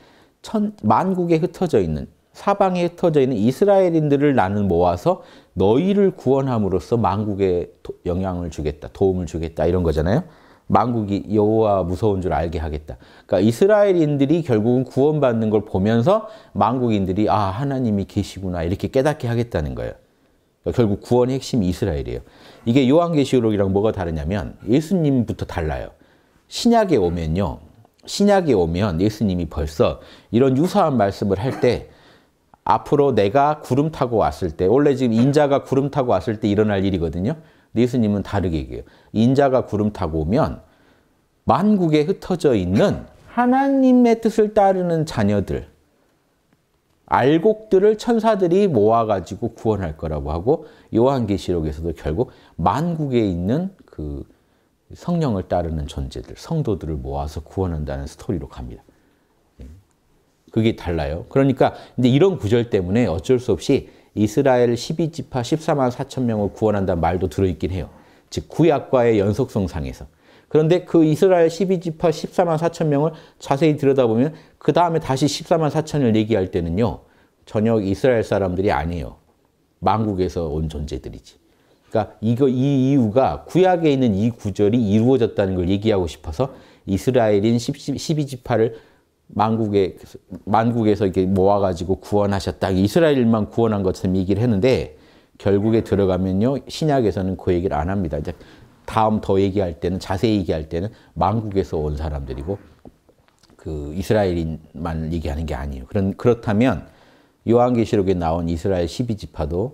천, 만국에 흩어져 있는 사방에 흩어져 있는 이스라엘인들을 나는 모아서 너희를 구원함으로써 만국에 영향을 주겠다. 도움을 주겠다. 이런 거잖아요. 만국이 여호와 무서운 줄 알게 하겠다. 그러니까 이스라엘인들이 결국은 구원받는 걸 보면서 만국인들이 아 하나님이 계시구나 이렇게 깨닫게 하겠다는 거예요. 그러니까 결국 구원의 핵심이 이스라엘이에요. 이게 요한계시록이랑 뭐가 다르냐면 예수님부터 달라요. 신약에 오면요. 신약에 오면 예수님이 벌써 이런 유사한 말씀을 할 때 앞으로 내가 구름 타고 왔을 때 원래 지금 인자가 구름 타고 왔을 때 일어날 일이거든요. 예수님은 다르게 얘기해요. 인자가 구름 타고 오면 만국에 흩어져 있는 하나님의 뜻을 따르는 자녀들 알곡들을 천사들이 모아가지고 구원할 거라고 하고 요한계시록에서도 결국 만국에 있는 그 성령을 따르는 존재들, 성도들을 모아서 구원한다는 스토리로 갑니다. 예. 그게 달라요. 그러니까 근데 이런 구절 때문에 어쩔 수 없이 이스라엘 12지파 14만 4천 명을 구원한다는 말도 들어있긴 해요. 즉 구약과의 연속성상에서. 그런데 그 이스라엘 12지파 14만 4천 명을 자세히 들여다보면 그 다음에 다시 14만 4천을 얘기할 때는요. 전혀 이스라엘 사람들이 아니에요. 망국에서 온 존재들이지. 그러니까 이거 이 이유가 구약에 있는 이 구절이 이루어졌다는 걸 얘기하고 싶어서 이스라엘인 12지파를 만국에 만국에서 이렇게 모아 가지고 구원하셨다. 이스라엘만 구원한 것처럼 얘기를 했는데 결국에 들어가면요. 신약에서는 그 얘기를 안 합니다. 다음 더 얘기할 때는 자세히 얘기할 때는 망국에서 온 사람들이고 그 이스라엘인만 얘기하는 게 아니에요. 그런 그렇다면 요한계시록에 나온 이스라엘 12지파도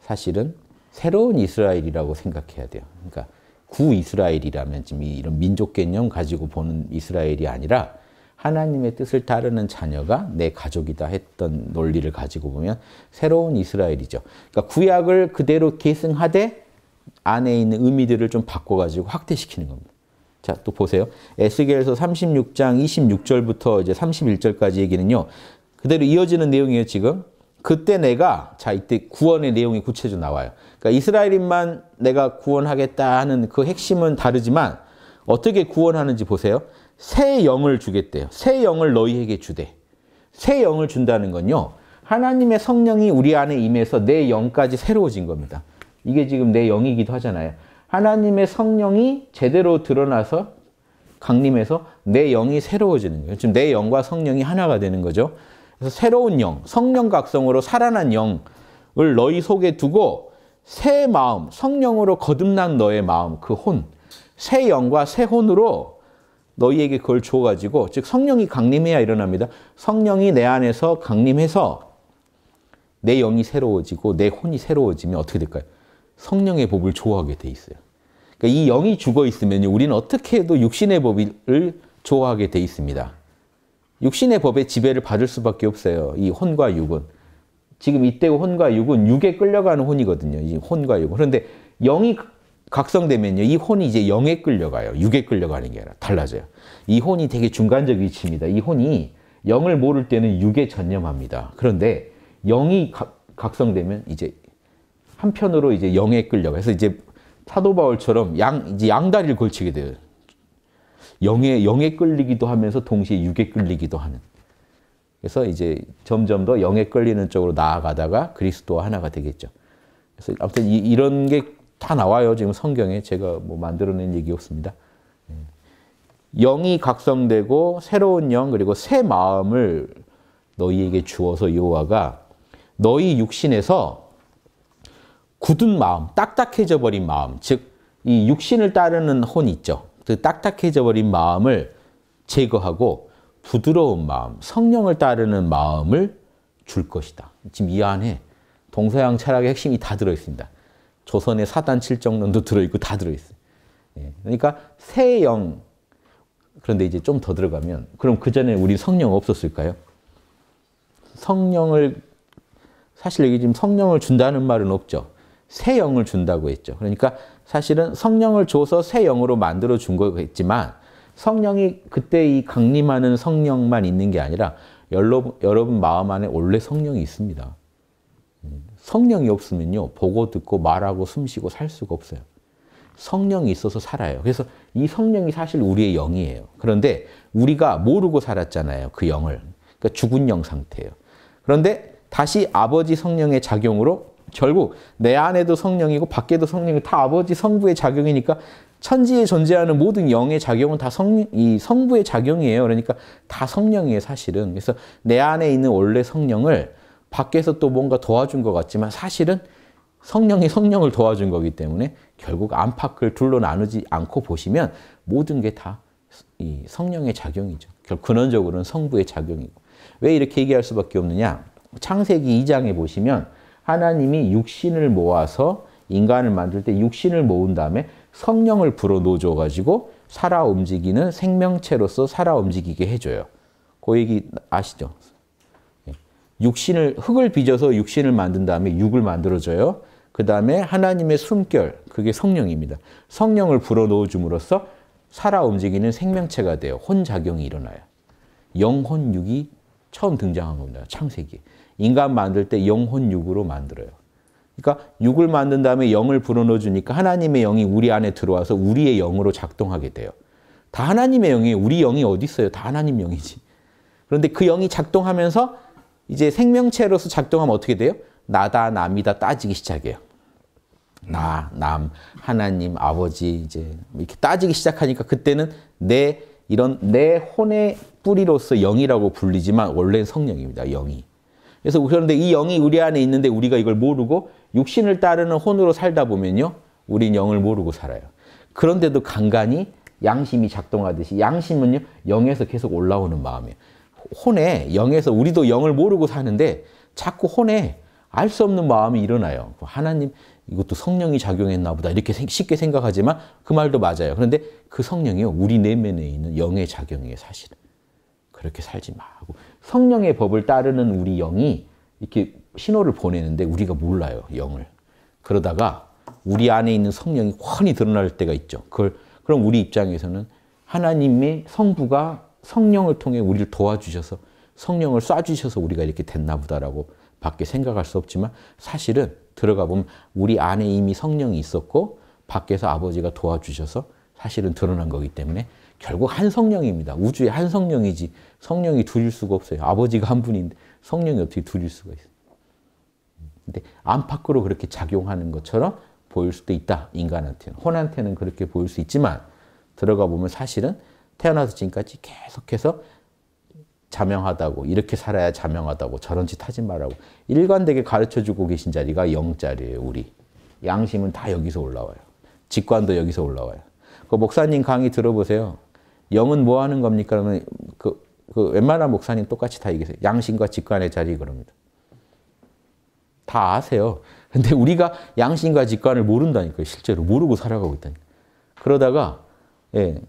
사실은 새로운 이스라엘이라고 생각해야 돼요. 그러니까 구 이스라엘이라면 지금 이런 민족 개념 가지고 보는 이스라엘이 아니라 하나님의 뜻을 따르는 자녀가 내 가족이다 했던 논리를 가지고 보면 새로운 이스라엘이죠. 그러니까 구약을 그대로 계승하되 안에 있는 의미들을 좀 바꿔가지고 확대시키는 겁니다. 자, 또 보세요. 에스겔서 36장 26절부터 이제 31절까지 얘기는요. 그대로 이어지는 내용이에요, 지금. 그때 내가, 자, 이때 구원의 내용이 구체적으로 나와요. 그러니까 이스라엘인만 내가 구원하겠다 하는 그 핵심은 다르지만 어떻게 구원하는지 보세요. 새 영을 주겠대요. 새 영을 너희에게 주되. 새 영을 준다는 건요. 하나님의 성령이 우리 안에 임해서 내 영까지 새로워진 겁니다. 이게 지금 내 영이기도 하잖아요. 하나님의 성령이 제대로 드러나서 강림해서 내 영이 새로워지는 거예요. 지금 내 영과 성령이 하나가 되는 거죠. 그래서 새로운 영, 성령 각성으로 살아난 영을 너희 속에 두고 새 마음, 성령으로 거듭난 너의 마음, 그 혼, 새 영과 새 혼으로 너희에게 그걸 줘가지고 즉 성령이 강림해야 일어납니다. 성령이 내 안에서 강림해서 내 영이 새로워지고 내 혼이 새로워지면 어떻게 될까요? 성령의 법을 좋아하게 돼 있어요. 그러니까 이 영이 죽어 있으면 우리는 어떻게 해도 육신의 법을 좋아하게 돼 있습니다. 육신의 법의 지배를 받을 수밖에 없어요. 이 혼과 육은. 지금 이때 혼과 육은 육에 끌려가는 혼이거든요. 이 혼과 육은. 그런데 영이 각성되면요. 이 혼이 이제 영에 끌려가요. 육에 끌려가는 게 아니라 달라져요. 이 혼이 되게 중간적 위치입니다. 이 혼이 영을 모를 때는 육에 전념합니다. 그런데 영이 각성되면 이제 한편으로 이제 영에 끌려가. 그래서 이제 사도바울처럼 양, 이제 양다리를 걸치게 돼요. 영에, 영에 끌리기도 하면서 동시에 육에 끌리기도 하는. 그래서 이제 점점 더 영에 끌리는 쪽으로 나아가다가 그리스도와 하나가 되겠죠. 그래서 아무튼 이, 런게 다 나와요. 지금 성경에 제가 뭐 만들어낸 얘기였습니다. 예. 영이 각성되고 새로운 영 그리고 새 마음을 너희에게 주어서 여호와가 너희 육신에서 굳은 마음, 딱딱해져 버린 마음, 즉 이 육신을 따르는 혼 있죠. 그 딱딱해져 버린 마음을 제거하고 부드러운 마음, 성령을 따르는 마음을 줄 것이다. 지금 이 안에 동서양 철학의 핵심이 다 들어 있습니다. 조선의 사단 칠정론도 들어 있고 다 들어 있어요. 예, 그러니까 새 영. 그런데 이제 좀 더 들어가면 그럼 그 전에 우리 성령 없었을까요? 성령을 사실 여기 지금 성령을 준다는 말은 없죠. 새 영을 준다고 했죠. 그러니까 사실은 성령을 줘서 새 영으로 만들어 준 거겠지만 성령이 그때 이 강림하는 성령만 있는 게 아니라 여러분, 여러분 마음 안에 원래 성령이 있습니다. 음, 성령이 없으면요. 보고 듣고 말하고 숨쉬고 살 수가 없어요. 성령이 있어서 살아요. 그래서 이 성령이 사실 우리의 영이에요. 그런데 우리가 모르고 살았잖아요. 그 영을. 그러니까 죽은 영 상태예요. 그런데 다시 아버지 성령의 작용으로 결국 내 안에도 성령이고 밖에도 성령이 고다 아버지 성부의 작용이니까 천지에 존재하는 모든 영의 작용은 다 성, 이 성부의 작용이에요. 그러니까 다 성령이에요, 사실은. 그래서 내 안에 있는 원래 성령을 밖에서 또 뭔가 도와준 것 같지만 사실은 성령이 성령을 도와준 거기 때문에 결국 안팎을 둘로 나누지 않고 보시면 모든 게 다 이 성령의 작용이죠. 결 근원적으로는 성부의 작용이고. 왜 이렇게 얘기할 수밖에 없느냐? 창세기 2장에 보시면 하나님이 육신을 모아서 인간을 만들 때 육신을 모은 다음에 성령을 불어넣어줘 가지고 살아 움직이는 생명체로서 살아 움직이게 해줘요. 그 얘기 아시죠? 예. 육신을 흙을 빚어서 육신을 만든 다음에 육을 만들어줘요. 그 다음에 하나님의 숨결, 그게 성령입니다. 성령을 불어넣어 줌으로써 살아 움직이는 생명체가 돼요. 혼작용이 일어나요. 영혼 육이 처음 등장한 겁니다. 창세기. 인간 만들 때 영혼 육으로 만들어요. 그러니까 육을 만든 다음에 영을 불어넣어 주니까 하나님의 영이 우리 안에 들어와서 우리의 영으로 작동하게 돼요. 다 하나님의 영이에요. 우리 영이 어디 있어요? 다 하나님 영이지. 그런데 그 영이 작동하면서 이제 생명체로서 작동하면 어떻게 돼요? 나다 남이다 따지기 시작해요. 나, 남, 하나님, 아버지 이제 이렇게 따지기 시작하니까 그때는 내 이런 내 혼의 뿌리로서 영이라고 불리지만 원래는 성령입니다. 영이. 그래서 그런데 이 영이 우리 안에 있는데 우리가 이걸 모르고 육신을 따르는 혼으로 살다 보면요. 우린 영을 모르고 살아요. 그런데도 간간히 양심이 작동하듯이 양심은요. 영에서 계속 올라오는 마음이에요. 혼에 영에서 우리도 영을 모르고 사는데 자꾸 혼에 알 수 없는 마음이 일어나요. 그 하나님 이것도 성령이 작용했나 보다 이렇게 쉽게 생각하지만 그 말도 맞아요. 그런데 그 성령이요 우리 내면에 있는 영의 작용이에요 사실은. 그렇게 살지 마고 성령의 법을 따르는 우리 영이 이렇게 신호를 보내는데 우리가 몰라요, 영을. 그러다가 우리 안에 있는 성령이 훤히 드러날 때가 있죠. 그걸 그럼 우리 입장에서는 하나님의 성부가 성령을 통해 우리를 도와주셔서 성령을 쏴주셔서 우리가 이렇게 됐나 보다라고 밖에 생각할 수 없지만 사실은 들어가 보면 우리 안에 이미 성령이 있었고 밖에서 아버지가 도와주셔서 사실은 드러난 거기 때문에 결국 한 성령입니다. 우주의 한 성령이지 성령이 둘일 수가 없어요. 아버지가 한 분인데 성령이 어떻게 둘일 수가 있어요. 근데 안팎으로 그렇게 작용하는 것처럼 보일 수도 있다. 인간한테는. 혼한테는 그렇게 보일 수 있지만 들어가 보면 사실은 태어나서 지금까지 계속해서 자명하다고 이렇게 살아야 자명하다고 저런 짓 하지 말라고 일관되게 가르쳐주고 계신 자리가 영자리예요. 우리. 양심은 다 여기서 올라와요. 직관도 여기서 올라와요. 그 목사님 강의 들어보세요. 영은 뭐 하는 겁니까? 그러면 그, 그 웬만한 목사님 똑같이 다 얘기하세요. 양심과 직관의 자리 그럽니다. 다 아세요. 근데 우리가 양심과 직관을 모른다니까요. 실제로 모르고 살아가고 있다니까. 그러다가 예,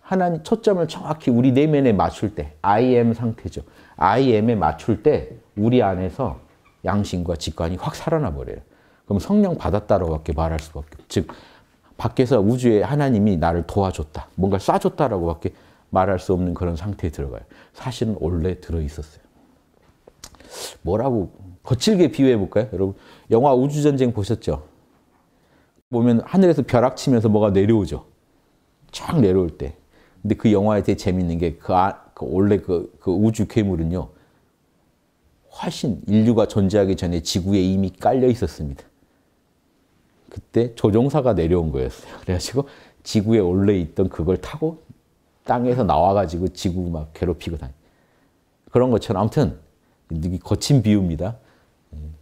하나님 초점을 정확히 우리 내면에 맞출 때 I am 상태죠. I am에 맞출 때 우리 안에서 양심과 직관이 확 살아나 버려요. 그럼 성령 받았다라고밖에 말할 수밖에 없죠. 즉 밖에서 우주의 하나님이 나를 도와줬다. 뭔가 싸줬다라고 밖에 말할 수 없는 그런 상태에 들어가요. 사실은 원래 들어있었어요. 뭐라고 거칠게 비유해 볼까요? 여러분, 영화 우주전쟁 보셨죠? 보면 하늘에서 벼락 치면서 뭐가 내려오죠. 쫙 내려올 때. 근데 그 영화에 되게 재밌는 게그 아, 그 원래 그, 그 우주 괴물은요. 훨씬 인류가 존재하기 전에 지구에 이미 깔려 있었습니다. 그때 조종사가 내려온 거였어요. 그래가지고 지구에 원래 있던 그걸 타고 땅에서 나와가지고 지구 막 괴롭히고 다니. 그런 것처럼 아무튼 거친 비유입니다. 음,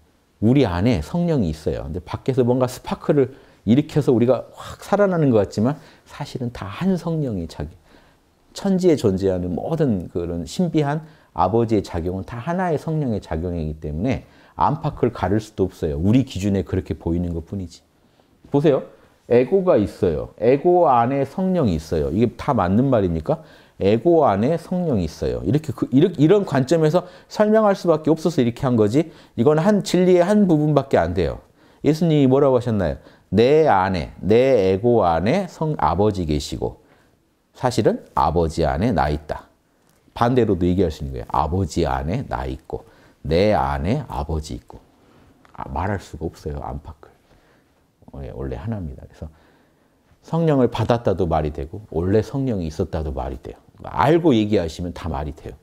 우리 안에 성령이 있어요. 근데 밖에서 뭔가 스파크를 일으켜서 우리가 확 살아나는 것 같지만 사실은 다 한 성령이 자기 천지에 존재하는 모든 그런 신비한 아버지의 작용은 다 하나의 성령의 작용이기 때문에 안팎을 가릴 수도 없어요. 우리 기준에 그렇게 보이는 것 뿐이지. 보세요. 에고가 있어요. 에고 안에 성령이 있어요. 이게 다 맞는 말입니까? 에고 안에 성령이 있어요. 이렇게, 그, 이렇게 이런 관점에서 설명할 수밖에 없어서 이렇게 한 거지. 이건 한 진리의 한 부분밖에 안 돼요. 예수님이 뭐라고 하셨나요? 내 안에, 내 에고 안에 성 아버지 계시고 사실은 아버지 안에 나 있다. 반대로도 얘기할 수 있는 거예요. 아버지 안에 나 있고 내 안에 아버지 있고 아, 말할 수가 없어요. 안팎. 예, 원래 하나입니다. 그래서 성령을 받았다도 말이 되고 원래 성령이 있었다도 말이 돼요. 그러니까 알고 얘기하시면 다 말이 돼요.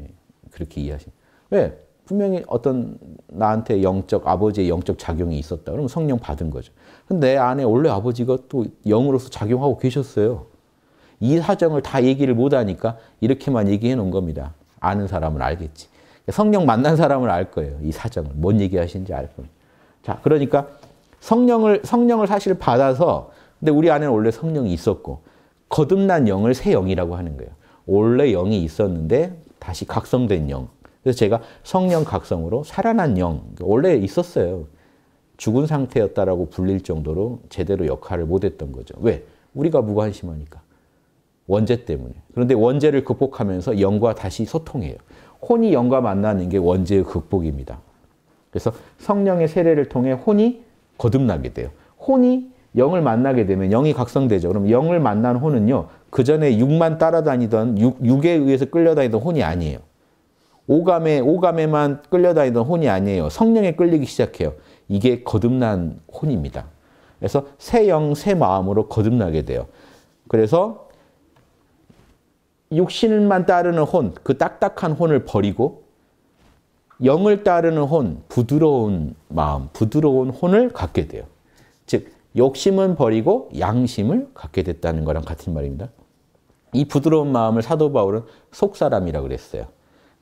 예, 그렇게 이해하시면. 왜? 분명히 어떤 나한테 영적 아버지의 영적 작용이 있었다. 그러면 성령 받은 거죠. 근데 내 안에 원래 아버지가 또 영으로서 작용하고 계셨어요. 이 사정을 다 얘기를 못하니까 이렇게만 얘기해 놓은 겁니다. 아는 사람은 알겠지. 성령 만난 사람은 알 거예요. 이 사정을. 뭔 얘기하시는지 알 겁니다. 자, 그러니까 성령을 성령을 사실 받아서 근데 우리 안에는 원래 성령이 있었고 거듭난 영을 새 영이라고 하는 거예요. 원래 영이 있었는데 다시 각성된 영. 그래서 제가 성령 각성으로 살아난 영. 원래 있었어요. 죽은 상태였다라고 불릴 정도로 제대로 역할을 못했던 거죠. 왜? 우리가 무관심하니까. 원죄 때문에. 그런데 원죄를 극복하면서 영과 다시 소통해요. 혼이 영과 만나는 게 원죄의 극복입니다. 그래서 성령의 세례를 통해 혼이 거듭나게 돼요. 혼이 영을 만나게 되면 영이 각성되죠. 그럼 영을 만난 혼은요. 그 전에 육만 따라다니던 육, 에 의해서 끌려다니던 혼이 아니에요. 오감에 오감에만 끌려다니던 혼이 아니에요. 성령에 끌리기 시작해요. 이게 거듭난 혼입니다. 그래서 새 영, 새 마음으로 거듭나게 돼요. 그래서 육신만 따르는 혼, 그 딱딱한 혼을 버리고 영을 따르는 혼, 부드러운 마음, 부드러운 혼을 갖게 돼요. 즉 욕심은 버리고 양심을 갖게 됐다는 거랑 같은 말입니다. 이 부드러운 마음을 사도 바울은 속사람이라 고 그랬어요.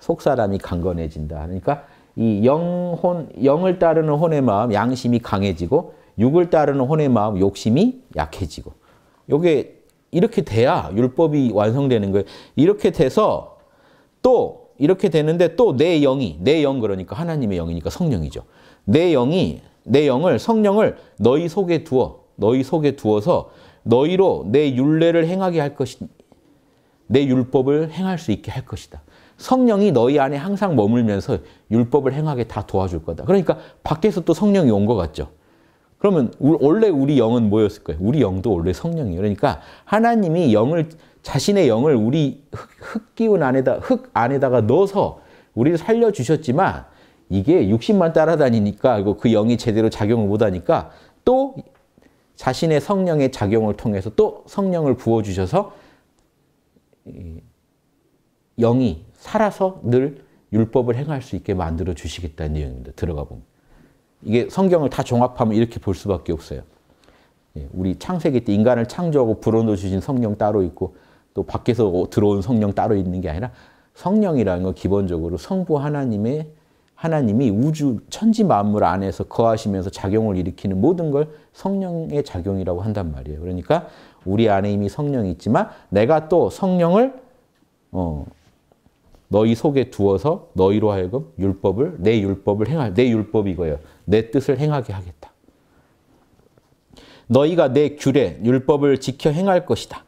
속사람이 강건해진다. 그러니까 이 영혼, 영을 따르는 혼의 마음, 양심이 강해지고 육을 따르는 혼의 마음, 욕심이 약해지고 이게 이렇게 돼야 율법이 완성되는 거예요. 이렇게 돼서 또 이렇게 되는데 또 내 영이, 내 영 그러니까 하나님의 영이니까 성령이죠. 내 영이, 내 영을, 성령을 너희 속에 두어, 너희 속에 두어서 너희로 내 율례를 행하게 할 것이, 내 율법을 행할 수 있게 할 것이다. 성령이 너희 안에 항상 머물면서 율법을 행하게 다 도와줄 거다. 그러니까 밖에서 또 성령이 온것 같죠. 그러면 원래 우리 영은 뭐였을 까요 우리 영도 원래 성령이에요. 그러니까 하나님이 영을 자신의 영을 우리 흙, 기운 안에다 흙 안에다가 넣어서 우리를 살려 주셨지만 이게 육신만 따라다니니까 그 영이 제대로 작용을 못하니까 또 자신의 성령의 작용을 통해서 또 성령을 부어 주셔서 영이 살아서 늘 율법을 행할 수 있게 만들어 주시겠다는 내용입니다. 들어가 보면 이게 성경을 다 종합하면 이렇게 볼 수밖에 없어요. 예, 우리 창세기 때 인간을 창조하고 불어넣어 주신 성령 따로 있고 또 밖에서 들어온 성령 따로 있는 게 아니라 성령이라는 건 기본적으로 성부 하나님의 하나님이 우주 천지 만물 안에서 거하시면서 작용을 일으키는 모든 걸 성령의 작용이라고 한단 말이에요. 그러니까 우리 안에 이미 성령이 있지만 내가 또 성령을 어, 너희 속에 두어서 너희로 하여금 율법을 내 율법을 행할 내 율법이 이거예요. 내 뜻을 행하게 하겠다. 너희가 내 규례 율법을 지켜 행할 것이다.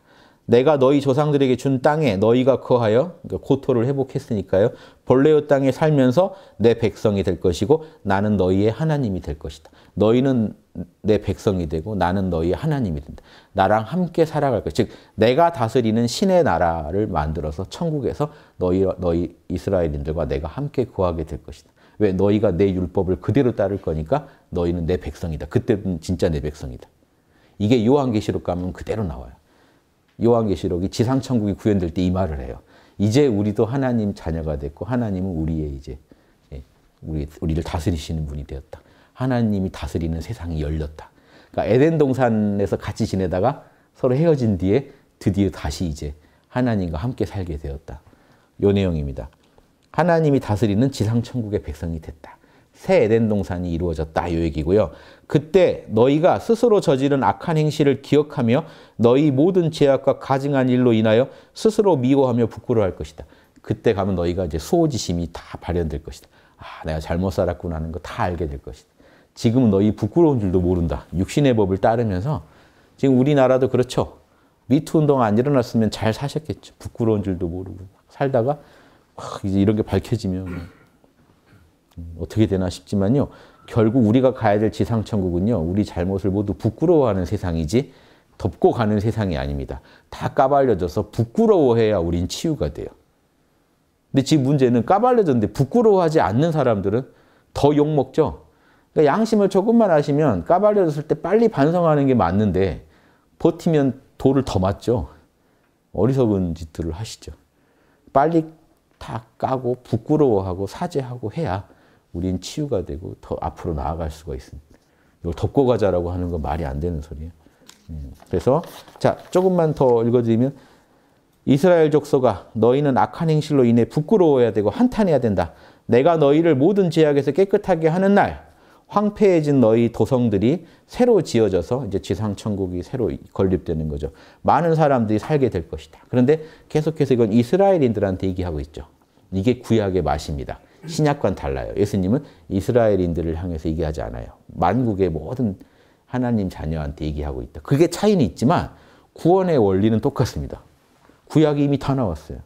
내가 너희 조상들에게 준 땅에 너희가 거하여 그러니까 고토를 회복했으니까요. 본래의 땅에 살면서 내 백성이 될 것이고 나는 너희의 하나님이 될 것이다. 너희는 내 백성이 되고 나는 너희의 하나님이 된다. 나랑 함께 살아갈 것. 즉 내가 다스리는 신의 나라를 만들어서 천국에서 너희 너희 이스라엘인들과 내가 함께 거하게 될 것이다. 왜 너희가 내 율법을 그대로 따를 거니까 너희는 내 백성이다. 그때는 진짜 내 백성이다. 이게 요한계시록 가면 그대로 나와요. 요한계시록이 지상천국이 구현될 때 이 말을 해요. 이제 우리도 하나님 자녀가 됐고 하나님은 우리의 이제 예, 우리, 우리를 다스리시는 분이 되었다. 하나님이 다스리는 세상이 열렸다. 그러니까 에덴 동산에서 같이 지내다가 서로 헤어진 뒤에 드디어 다시 이제 하나님과 함께 살게 되었다. 요 내용입니다. 하나님이 다스리는 지상천국의 백성이 됐다. 새 에덴 동산이 이루어졌다 이 얘기고요. 그때 너희가 스스로 저지른 악한 행실을 기억하며 너희 모든 죄악과 가증한 일로 인하여 스스로 미워하며 부끄러워할 것이다. 그때 가면 너희가 이제 수호지심이 다 발현될 것이다. 아, 내가 잘못 살았구나 하는 거 다 알게 될 것이다. 지금 너희 부끄러운 줄도 모른다. 육신의 법을 따르면서 지금 우리나라도 그렇죠. 미투 운동 안 일어났으면 잘 사셨겠죠. 부끄러운 줄도 모르고 살다가 이제 이런 게 밝혀지면 어떻게 되나 싶지만요. 결국 우리가 가야 될 지상천국은요. 우리 잘못을 모두 부끄러워하는 세상이지 덮고 가는 세상이 아닙니다. 다 까발려져서 부끄러워해야 우린 치유가 돼요. 근데 지금 문제는 까발려졌는데 부끄러워하지 않는 사람들은 더 욕먹죠. 그러니까 양심을 조금만 아시면 까발려졌을 때 빨리 반성하는 게 맞는데 버티면 돌을 더 맞죠. 어리석은 짓들을 하시죠. 빨리 다 까고 부끄러워하고 사죄하고 해야 우린 치유가 되고 더 앞으로 나아갈 수가 있습니다. 이걸 덮고 가자라고 하는 건 말이 안 되는 소리예요. 음, 그래서 자 조금만 더 읽어드리면 이스라엘 족속아 너희는 악한 행실로 인해 부끄러워야 되고 한탄해야 된다. 내가 너희를 모든 제약에서 깨끗하게 하는 날 황폐해진 너희 도성들이 새로 지어져서 이제 지상천국이 새로 건립되는 거죠. 많은 사람들이 살게 될 것이다. 그런데 계속해서 이건 이스라엘인들한테 얘기하고 있죠. 이게 구약의 맛입니다. 신약과는 달라요. 예수님은 이스라엘인들을 향해서 얘기하지 않아요. 만국의 모든 하나님 자녀한테 얘기하고 있다. 그게 차이는 있지만 구원의 원리는 똑같습니다. 구약이 이미 다 나왔어요.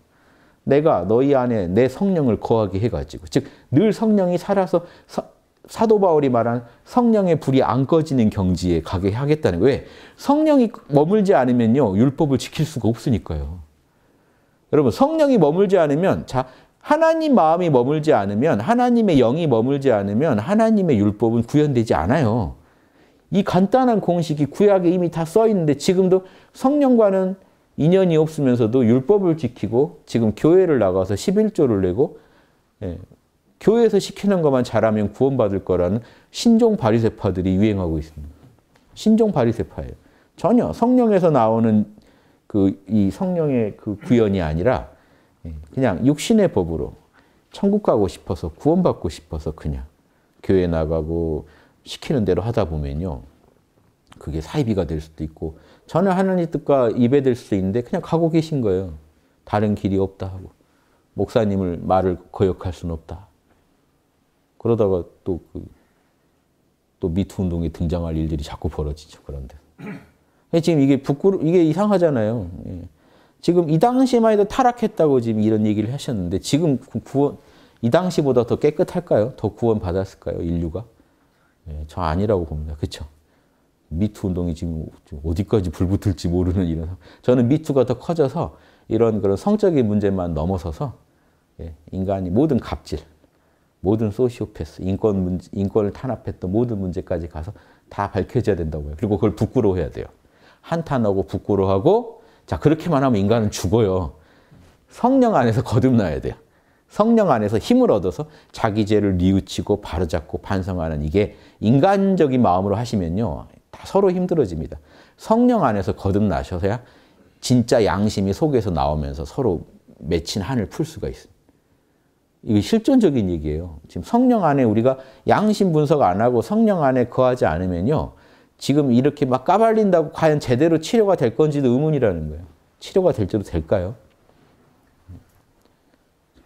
내가 너희 안에 내 성령을 거하게 해가지고 즉 늘 성령이 살아서 사, 도 바울이 말한 성령의 불이 안 꺼지는 경지에 가게 하겠다는 거예요. 성령이 머물지 않으면요 율법을 지킬 수가 없으니까요. 여러분 성령이 머물지 않으면 자 하나님 마음이 머물지 않으면 하나님의 영이 머물지 않으면 하나님의 율법은 구현되지 않아요. 이 간단한 공식이 구약에 이미 다 써 있는데 지금도 성령과는 인연이 없으면서도 율법을 지키고 지금 교회를 나가서 11조를 내고 예, 교회에서 시키는 것만 잘하면 구원받을 거라는 신종 바리세파들이 유행하고 있습니다. 신종 바리세파예요. 전혀 성령에서 나오는 그 이 성령의 그 구현이 아니라 예, 그냥 육신의 법으로 천국 가고 싶어서 구원받고 싶어서 그냥 교회 나가고 시키는 대로 하다 보면요. 그게 사이비가 될 수도 있고 전혀 하나님 뜻과 이배될 수 있는데 그냥 가고 계신 거예요. 다른 길이 없다 하고 목사님을 말을 거역할 수는 없다. 그러다가 또 그, 또 미투 운동이 등장할 일들이 자꾸 벌어지죠. 그런데 지금 이게 부끄러 이게 이상하잖아요. 예. 지금 이 당시만 해도 타락했다고 지금 이런 얘기를 하셨는데 지금 구원 이 당시보다 더 깨끗할까요? 더 구원 받았을까요? 인류가? 예, 저 아니라고 봅니다. 그렇죠? 미투 운동이 지금 어디까지 불붙을지 모르는 이런 저는 미투가 더 커져서 이런 그런 성적인 문제만 넘어서서 예, 인간이 모든 갑질, 모든 소시오패스, 인권 문제, 인권을 탄압했던 모든 문제까지 가서 다 밝혀져야 된다고요. 그리고 그걸 부끄러워해야 돼요. 한탄하고 부끄러워하고 자, 그렇게만 하면 인간은 죽어요. 성령 안에서 거듭나야 돼요. 성령 안에서 힘을 얻어서 자기 죄를 뉘우치고 바로잡고 반성하는 이게 인간적인 마음으로 하시면요. 다 서로 힘들어집니다. 성령 안에서 거듭나셔서야 진짜 양심이 속에서 나오면서 서로 맺힌 한을 풀 수가 있습니다. 이게 실존적인 얘기예요. 지금 성령 안에 우리가 양심 분석 안 하고 성령 안에 거하지 않으면요. 지금 이렇게 막 까발린다고 과연 제대로 치료가 될 건지도 의문이라는 거예요. 치료가 될지도 될까요?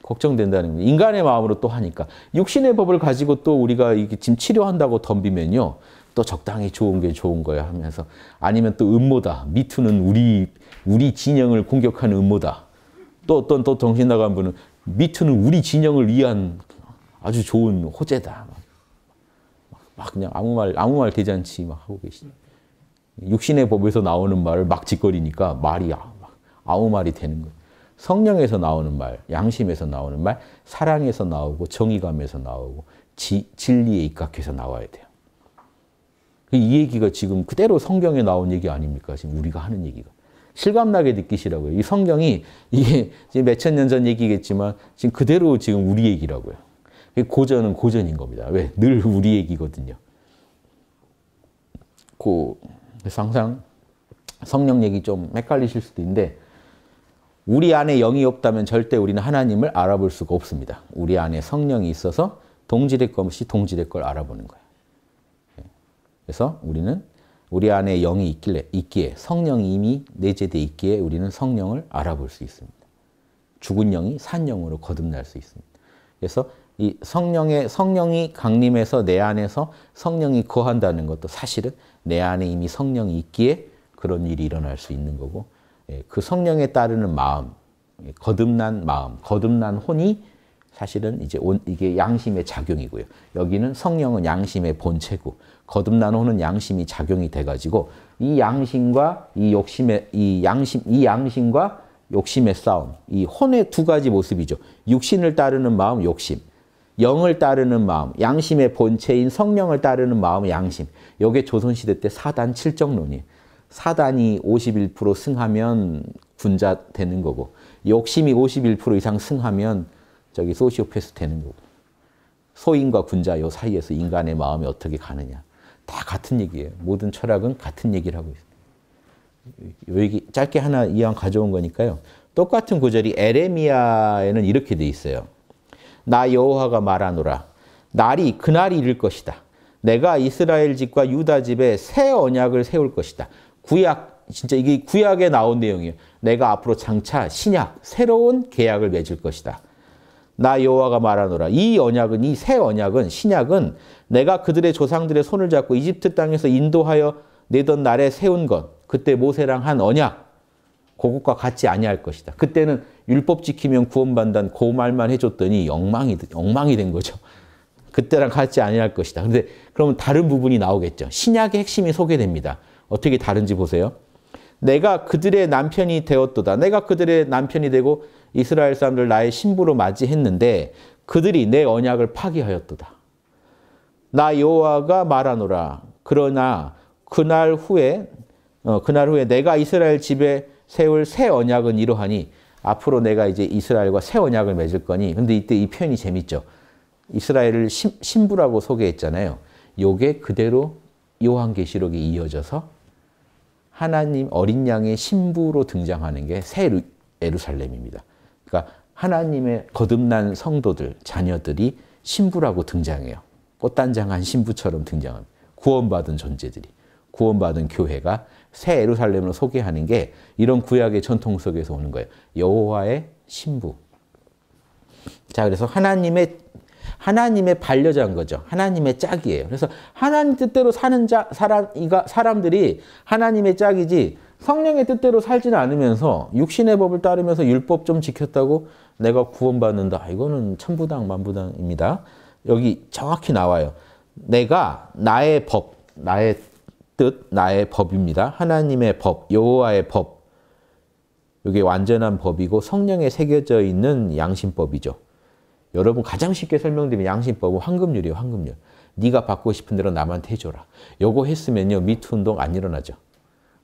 걱정된다는 거예요. 인간의 마음으로 또 하니까. 육신의 법을 가지고 또 우리가 이게 지금 치료한다고 덤비면요. 또 적당히 좋은 게 좋은 거야 하면서 아니면 또 음모다. 미투는 우리 우리 진영을 공격하는 음모다. 또 어떤 또 정신 나간 분은 미투는 우리 진영을 위한 아주 좋은 호재다. 막 그냥 아무 말 아무 말 대잔치 막 하고 계시죠. 육신의 법에서 나오는 말을 막 짓거리니까 말이 아, 아무 말이 되는 거예요. 성령에서 나오는 말, 양심에서 나오는 말, 사랑에서 나오고 정의감에서 나오고 지, 진리에 입각해서 나와야 돼요. 그 이 얘기가 지금 그대로 성경에 나온 얘기 아닙니까? 지금 우리가 하는 얘기가. 실감나게 느끼시라고요. 이 성경이 이게 몇천 년 전 얘기겠지만 지금 그대로 지금 우리 얘기라고요. 고전은 고전인 겁니다. 왜? 늘 우리 얘기거든요. 그, 항상 성령 얘기 좀 헷갈리실 수도 있는데, 우리 안에 영이 없다면 절대 우리는 하나님을 알아볼 수가 없습니다. 우리 안에 성령이 있어서 동질의 것이 동질의 걸 알아보는 거예요. 그래서 우리는 우리 안에 영이 있길래, 있기에 성령이 이미 내재되 있기에 우리는 성령을 알아볼 수 있습니다. 죽은 영이 산 영으로 거듭날 수 있습니다. 그래서 이 성령의 성령이 강림해서 내 안에서 성령이 거한다는 것도 사실은 내 안에 이미 성령이 있기에 그런 일이 일어날 수 있는 거고 예, 그 성령에 따르는 마음, 예, 거듭난 마음, 거듭난 혼이 사실은 이제 온, 이게 양심의 작용이고요. 여기는 성령은 양심의 본체고 거듭난 혼은 양심이 작용이 돼가지고 이 양심과 이 욕심의 이 양심 이 양심과 욕심의 싸움, 이 혼의 두 가지 모습이죠. 육신을 따르는 마음, 욕심. 영을 따르는 마음, 양심의 본체인 성령을 따르는 마음의 양심. 요게 조선시대 때 사단 칠정론이에요. 사단이 51% 승하면 군자 되는 거고 욕심이 51% 이상 승하면 저기 소시오패스 되는 거고 소인과 군자 요 사이에서 인간의 마음이 어떻게 가느냐. 다 같은 얘기예요. 모든 철학은 같은 얘기를 하고 있어요. 요기 짧게 하나 이왕 가져온 거니까요. 똑같은 구절이 에레미야에는 이렇게 돼 있어요. 나 여호와가 말하노라. 날이 그날이 이를 것이다. 내가 이스라엘 집과 유다 집에 새 언약을 세울 것이다. 구약 진짜 이게 구약에 나온 내용이에요. 내가 앞으로 장차 신약 새로운 계약을 맺을 것이다. 나 여호와가 말하노라 이 언약은 이 새 언약은 신약은 내가 그들의 조상들의 손을 잡고 이집트 땅에서 인도하여 내던 날에 세운 것 그때 모세랑 한 언약 그것과 같지 아니할 것이다. 그때는 율법 지키면 구원받는다그 말만 해줬더니 엉망이, 엉망이 된 거죠. 그때랑 같지 아니할 것이다. 그런데 그러면 다른 부분이 나오겠죠. 신약의 핵심이 소개됩니다. 어떻게 다른지 보세요. 내가 그들의 남편이 되었도다. 내가 그들의 남편이 되고 이스라엘 사람들 나의 신부로 맞이했는데 그들이 내 언약을 파기하였도다. 나 여호와가 말하노라. 그러나 그날 후에 어, 그날 후에 내가 이스라엘 집에 세울 새 언약은 이러하니 앞으로 내가 이제 이스라엘과 새 언약을 맺을 거니. 근데 이때 이 표현이 재밌죠. 이스라엘을 신, 신부라고 소개했잖아요. 요게 그대로 요한계시록에 이어져서 하나님 어린 양의 신부로 등장하는 게 새 예루살렘입니다. 그러니까 하나님의 거듭난 성도들, 자녀들이 신부라고 등장해요. 꽃단장한 신부처럼 등장합니다. 구원받은 존재들이. 구원받은 교회가 새 예루살렘으로 소개하는 게 이런 구약의 전통 속에서 오는 거예요. 여호와의 신부. 자, 그래서 하나님의 하나님의 반려자인 거죠. 하나님의 짝이에요. 그래서 하나님 뜻대로 사는 자, 사람, 이가, 사람들이 하나님의 짝이지 성령의 뜻대로 살지는 않으면서 육신의 법을 따르면서 율법 좀 지켰다고 내가 구원받는다. 이거는 천부당 만부당입니다. 여기 정확히 나와요. 내가 나의 법, 나의 뜻 나의 법입니다. 하나님의 법, 여호와의 법. 이게 완전한 법이고 성령에 새겨져 있는 양심법이죠. 여러분 가장 쉽게 설명드리면 양심법은 황금률이에요. 황금률. 네가 받고 싶은 대로 남한테 해줘라. 요거 했으면요. 미투 운동 안 일어나죠.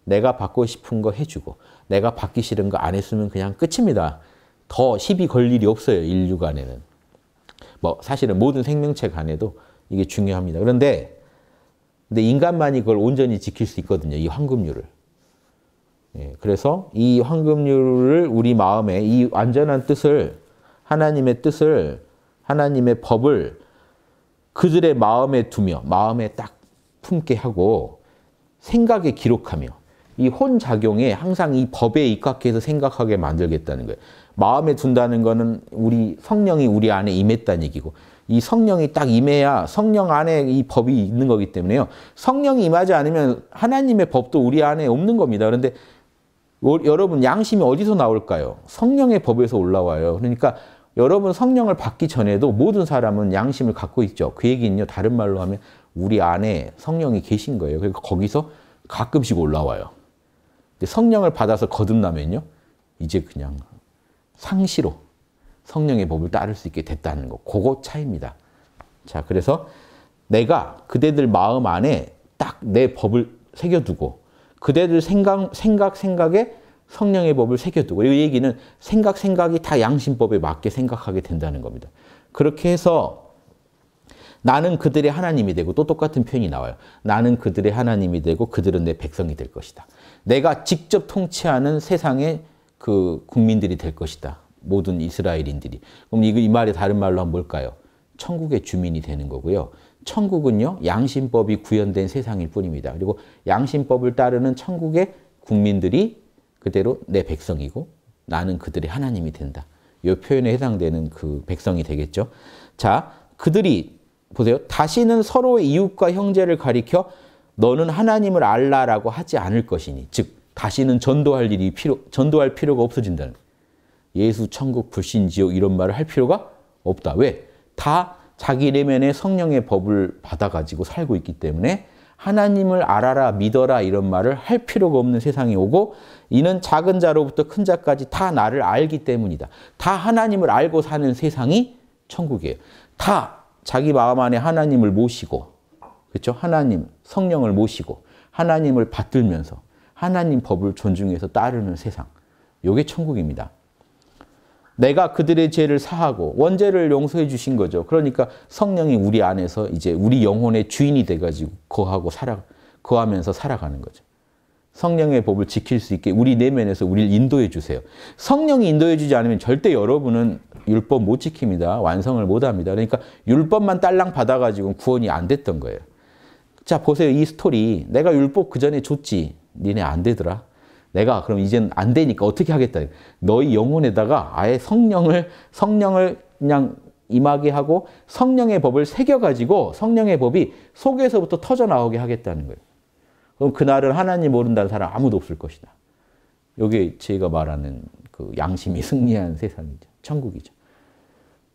내가 받고 싶은 거 해주고 내가 받기 싫은 거 안 했으면 그냥 끝입니다. 더 시비 걸 일이 없어요. 인류 간에는. 뭐 사실은 모든 생명체 간에도 이게 중요합니다. 그런데 근데 인간만이 그걸 온전히 지킬 수 있거든요. 이 황금률을. 예, 그래서 이 황금률을 우리 마음에 이 완전한 뜻을 하나님의 뜻을 하나님의 법을 그들의 마음에 두며 마음에 딱 품게 하고 생각에 기록하며 이 혼작용에 항상 이 법에 입각해서 생각하게 만들겠다는 거예요. 마음에 둔다는 거는 우리 성령이 우리 안에 임했다는 얘기고 이 성령이 딱 임해야 성령 안에 이 법이 있는 거기 때문에요. 성령이 임하지 않으면 하나님의 법도 우리 안에 없는 겁니다. 그런데 여러분 양심이 어디서 나올까요? 성령의 법에서 올라와요. 그러니까 여러분 성령을 받기 전에도 모든 사람은 양심을 갖고 있죠. 그 얘기는요. 다른 말로 하면 우리 안에 성령이 계신 거예요. 그러니까 거기서 가끔씩 올라와요. 성령을 받아서 거듭나면요. 이제 그냥 상시로 성령의 법을 따를 수 있게 됐다는 거. 그거 차이입니다. 자, 그래서 내가 그대들 마음 안에 딱 내 법을 새겨두고 그대들 생각, 생각, 생각에 성령의 법을 새겨두고 이 얘기는 생각, 생각이 다 양심법에 맞게 생각하게 된다는 겁니다. 그렇게 해서 나는 그들의 하나님이 되고 또 똑같은 표현이 나와요. 나는 그들의 하나님이 되고 그들은 내 백성이 될 것이다. 내가 직접 통치하는 세상의 그 국민들이 될 것이다. 모든 이스라엘인들이. 그럼 이, 이 말이 다른 말로 하면 뭘까요? 천국의 주민이 되는 거고요. 천국은요, 양심법이 구현된 세상일 뿐입니다. 그리고 양심법을 따르는 천국의 국민들이 그대로 내 백성이고 나는 그들의 하나님이 된다. 이 표현에 해당되는 그 백성이 되겠죠. 자, 그들이 보세요. 다시는 서로의 이웃과 형제를 가리켜 너는 하나님을 알라라고 하지 않을 것이니 즉 다시는 전도할 일이 필요 전도할 필요가 없어진다는 예수 천국 불신 지옥 이런 말을 할 필요가 없다. 왜? 다 자기 내면의 성령의 법을 받아가지고 살고 있기 때문에 하나님을 알아라, 믿어라 이런 말을 할 필요가 없는 세상이 오고 이는 작은 자로부터 큰 자까지 다 나를 알기 때문이다. 다 하나님을 알고 사는 세상이 천국이에요. 다 자기 마음 안에 하나님을 모시고 그렇죠? 하나님, 성령을 모시고 하나님을 받들면서 하나님 법을 존중해서 따르는 세상. 요게 천국입니다. 내가 그들의 죄를 사하고 원죄를 용서해 주신 거죠. 그러니까 성령이 우리 안에서 이제 우리 영혼의 주인이 돼가지고 거하고 살아 거하면서 살아가는 거죠. 성령의 법을 지킬 수 있게 우리 내면에서 우리를 인도해 주세요. 성령이 인도해 주지 않으면 절대 여러분은 율법 못 지킵니다. 완성을 못 합니다. 그러니까 율법만 딸랑 받아가지고 구원이 안 됐던 거예요. 자 보세요. 이 스토리 내가 율법 그 전에 줬지. 니네 안 되더라. 내가 그럼 이제는 안 되니까 어떻게 하겠다. 너희 영혼에다가 아예 성령을 성령을 그냥 임하게 하고 성령의 법을 새겨가지고 성령의 법이 속에서부터 터져나오게 하겠다는 거예요. 그럼 그날은 하나님 모른다는 사람 아무도 없을 것이다. 이게 제가 말하는 그 양심이 승리한 세상이죠. 천국이죠.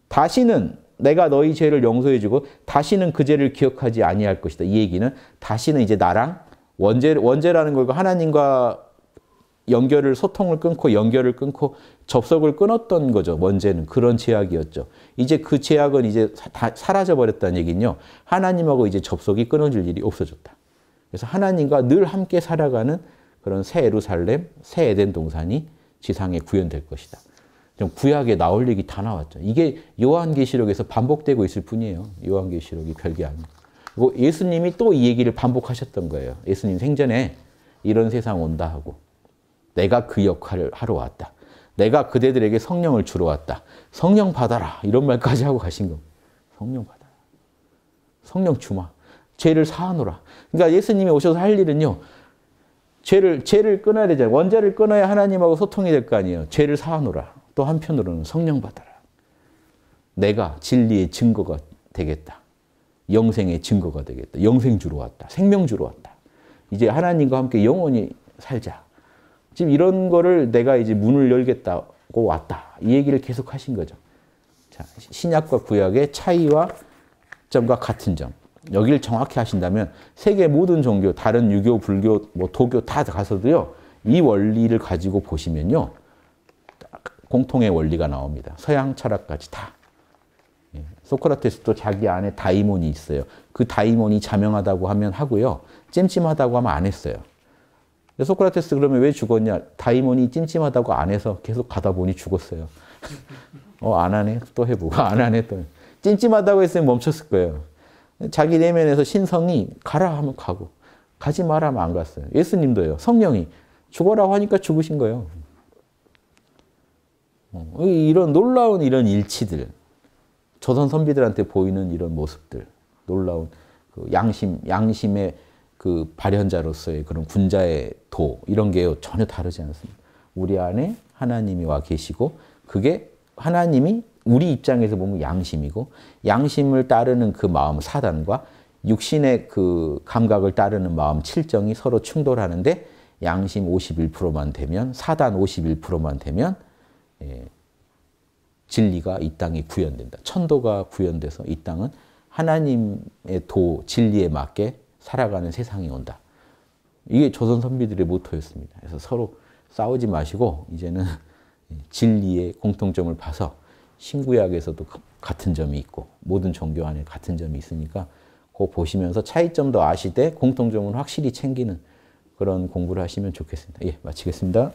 다시는 내가 너희 죄를 용서해주고 다시는 그 죄를 기억하지 아니할 것이다. 이 얘기는 다시는 이제 나랑 원죄, 원죄라는 걸 하나님과 연결을 소통을 끊고 연결을 끊고 접속을 끊었던 거죠. 먼제는 그런 제약이었죠. 이제 그 제약은 이제 다 사라져 버렸다는 얘기는요. 하나님하고 이제 접속이 끊어질 일이 없어졌다. 그래서 하나님과 늘 함께 살아가는 그런 새 예루살렘, 새 에덴 동산이 지상에 구현될 것이다. 좀 구약에 나올 얘기 다 나왔죠. 이게 요한계시록에서 반복되고 있을 뿐이에요. 요한계시록이 별게 아니고. 그리고 예수님이 또 이 얘기를 반복하셨던 거예요. 예수님 생전에 이런 세상 온다 하고. 내가 그 역할을 하러 왔다. 내가 그대들에게 성령을 주러 왔다. 성령 받아라. 이런 말까지 하고 가신 겁니다. 성령 받아라. 성령 주마. 죄를 사하노라. 그러니까 예수님이 오셔서 할 일은요. 죄를 죄를 끊어야 되잖아요. 원죄를 끊어야 하나님하고 소통이 될 거 아니에요. 죄를 사하노라. 또 한편으로는 성령 받아라. 내가 진리의 증거가 되겠다. 영생의 증거가 되겠다. 영생 주러 왔다. 생명 주러 왔다. 이제 하나님과 함께 영원히 살자. 지금 이런 거를 내가 이제 문을 열겠다고 왔다. 이 얘기를 계속 하신 거죠. 자, 신약과 구약의 차이와 점과 같은 점. 여기를 정확히 하신다면 세계 모든 종교, 다른 유교, 불교, 뭐 도교 다 가서도요. 이 원리를 가지고 보시면요. 공통의 원리가 나옵니다. 서양 철학까지 다. 예, 소크라테스도 자기 안에 다이몬이 있어요. 그 다이몬이 자명하다고 하면 하고요. 찜찜하다고 하면 안 했어요. 소크라테스 그러면 왜 죽었냐? 다이몬이 찜찜하다고 안 해서 계속 가다 보니 죽었어요. 어, 안 하네? 또 해보고. 안 하네? 또. 찜찜하다고 했으면 멈췄을 거예요. 자기 내면에서 신성이 가라 하면 가고, 가지 마라 하면 안 갔어요. 예수님도요. 성령이 죽어라고 하니까 죽으신 거예요. 어, 이런 놀라운 이런 일치들. 조선 선비들한테 보이는 이런 모습들. 놀라운 그 양심, 양심의 그 발현자로서의 그런 군자의 도 이런 게 전혀 다르지 않습니다. 우리 안에 하나님이 와 계시고 그게 하나님이 우리 입장에서 보면 양심이고 양심을 따르는 그 마음 사단과 육신의 그 감각을 따르는 마음 칠정이 서로 충돌하는데 양심 51%만 되면 사단 51%만 되면 예, 진리가 이 땅이 구현된다. 천도가 구현돼서 이 땅은 하나님의 도 진리에 맞게 살아가는 세상이 온다. 이게 조선 선비들의 모토였습니다. 그래서 서로 싸우지 마시고 이제는 진리의 공통점을 봐서 신구약에서도 그 같은 점이 있고 모든 종교 안에 같은 점이 있으니까 그 보시면서 차이점도 아시되 공통점은 확실히 챙기는 그런 공부를 하시면 좋겠습니다. 예, 마치겠습니다.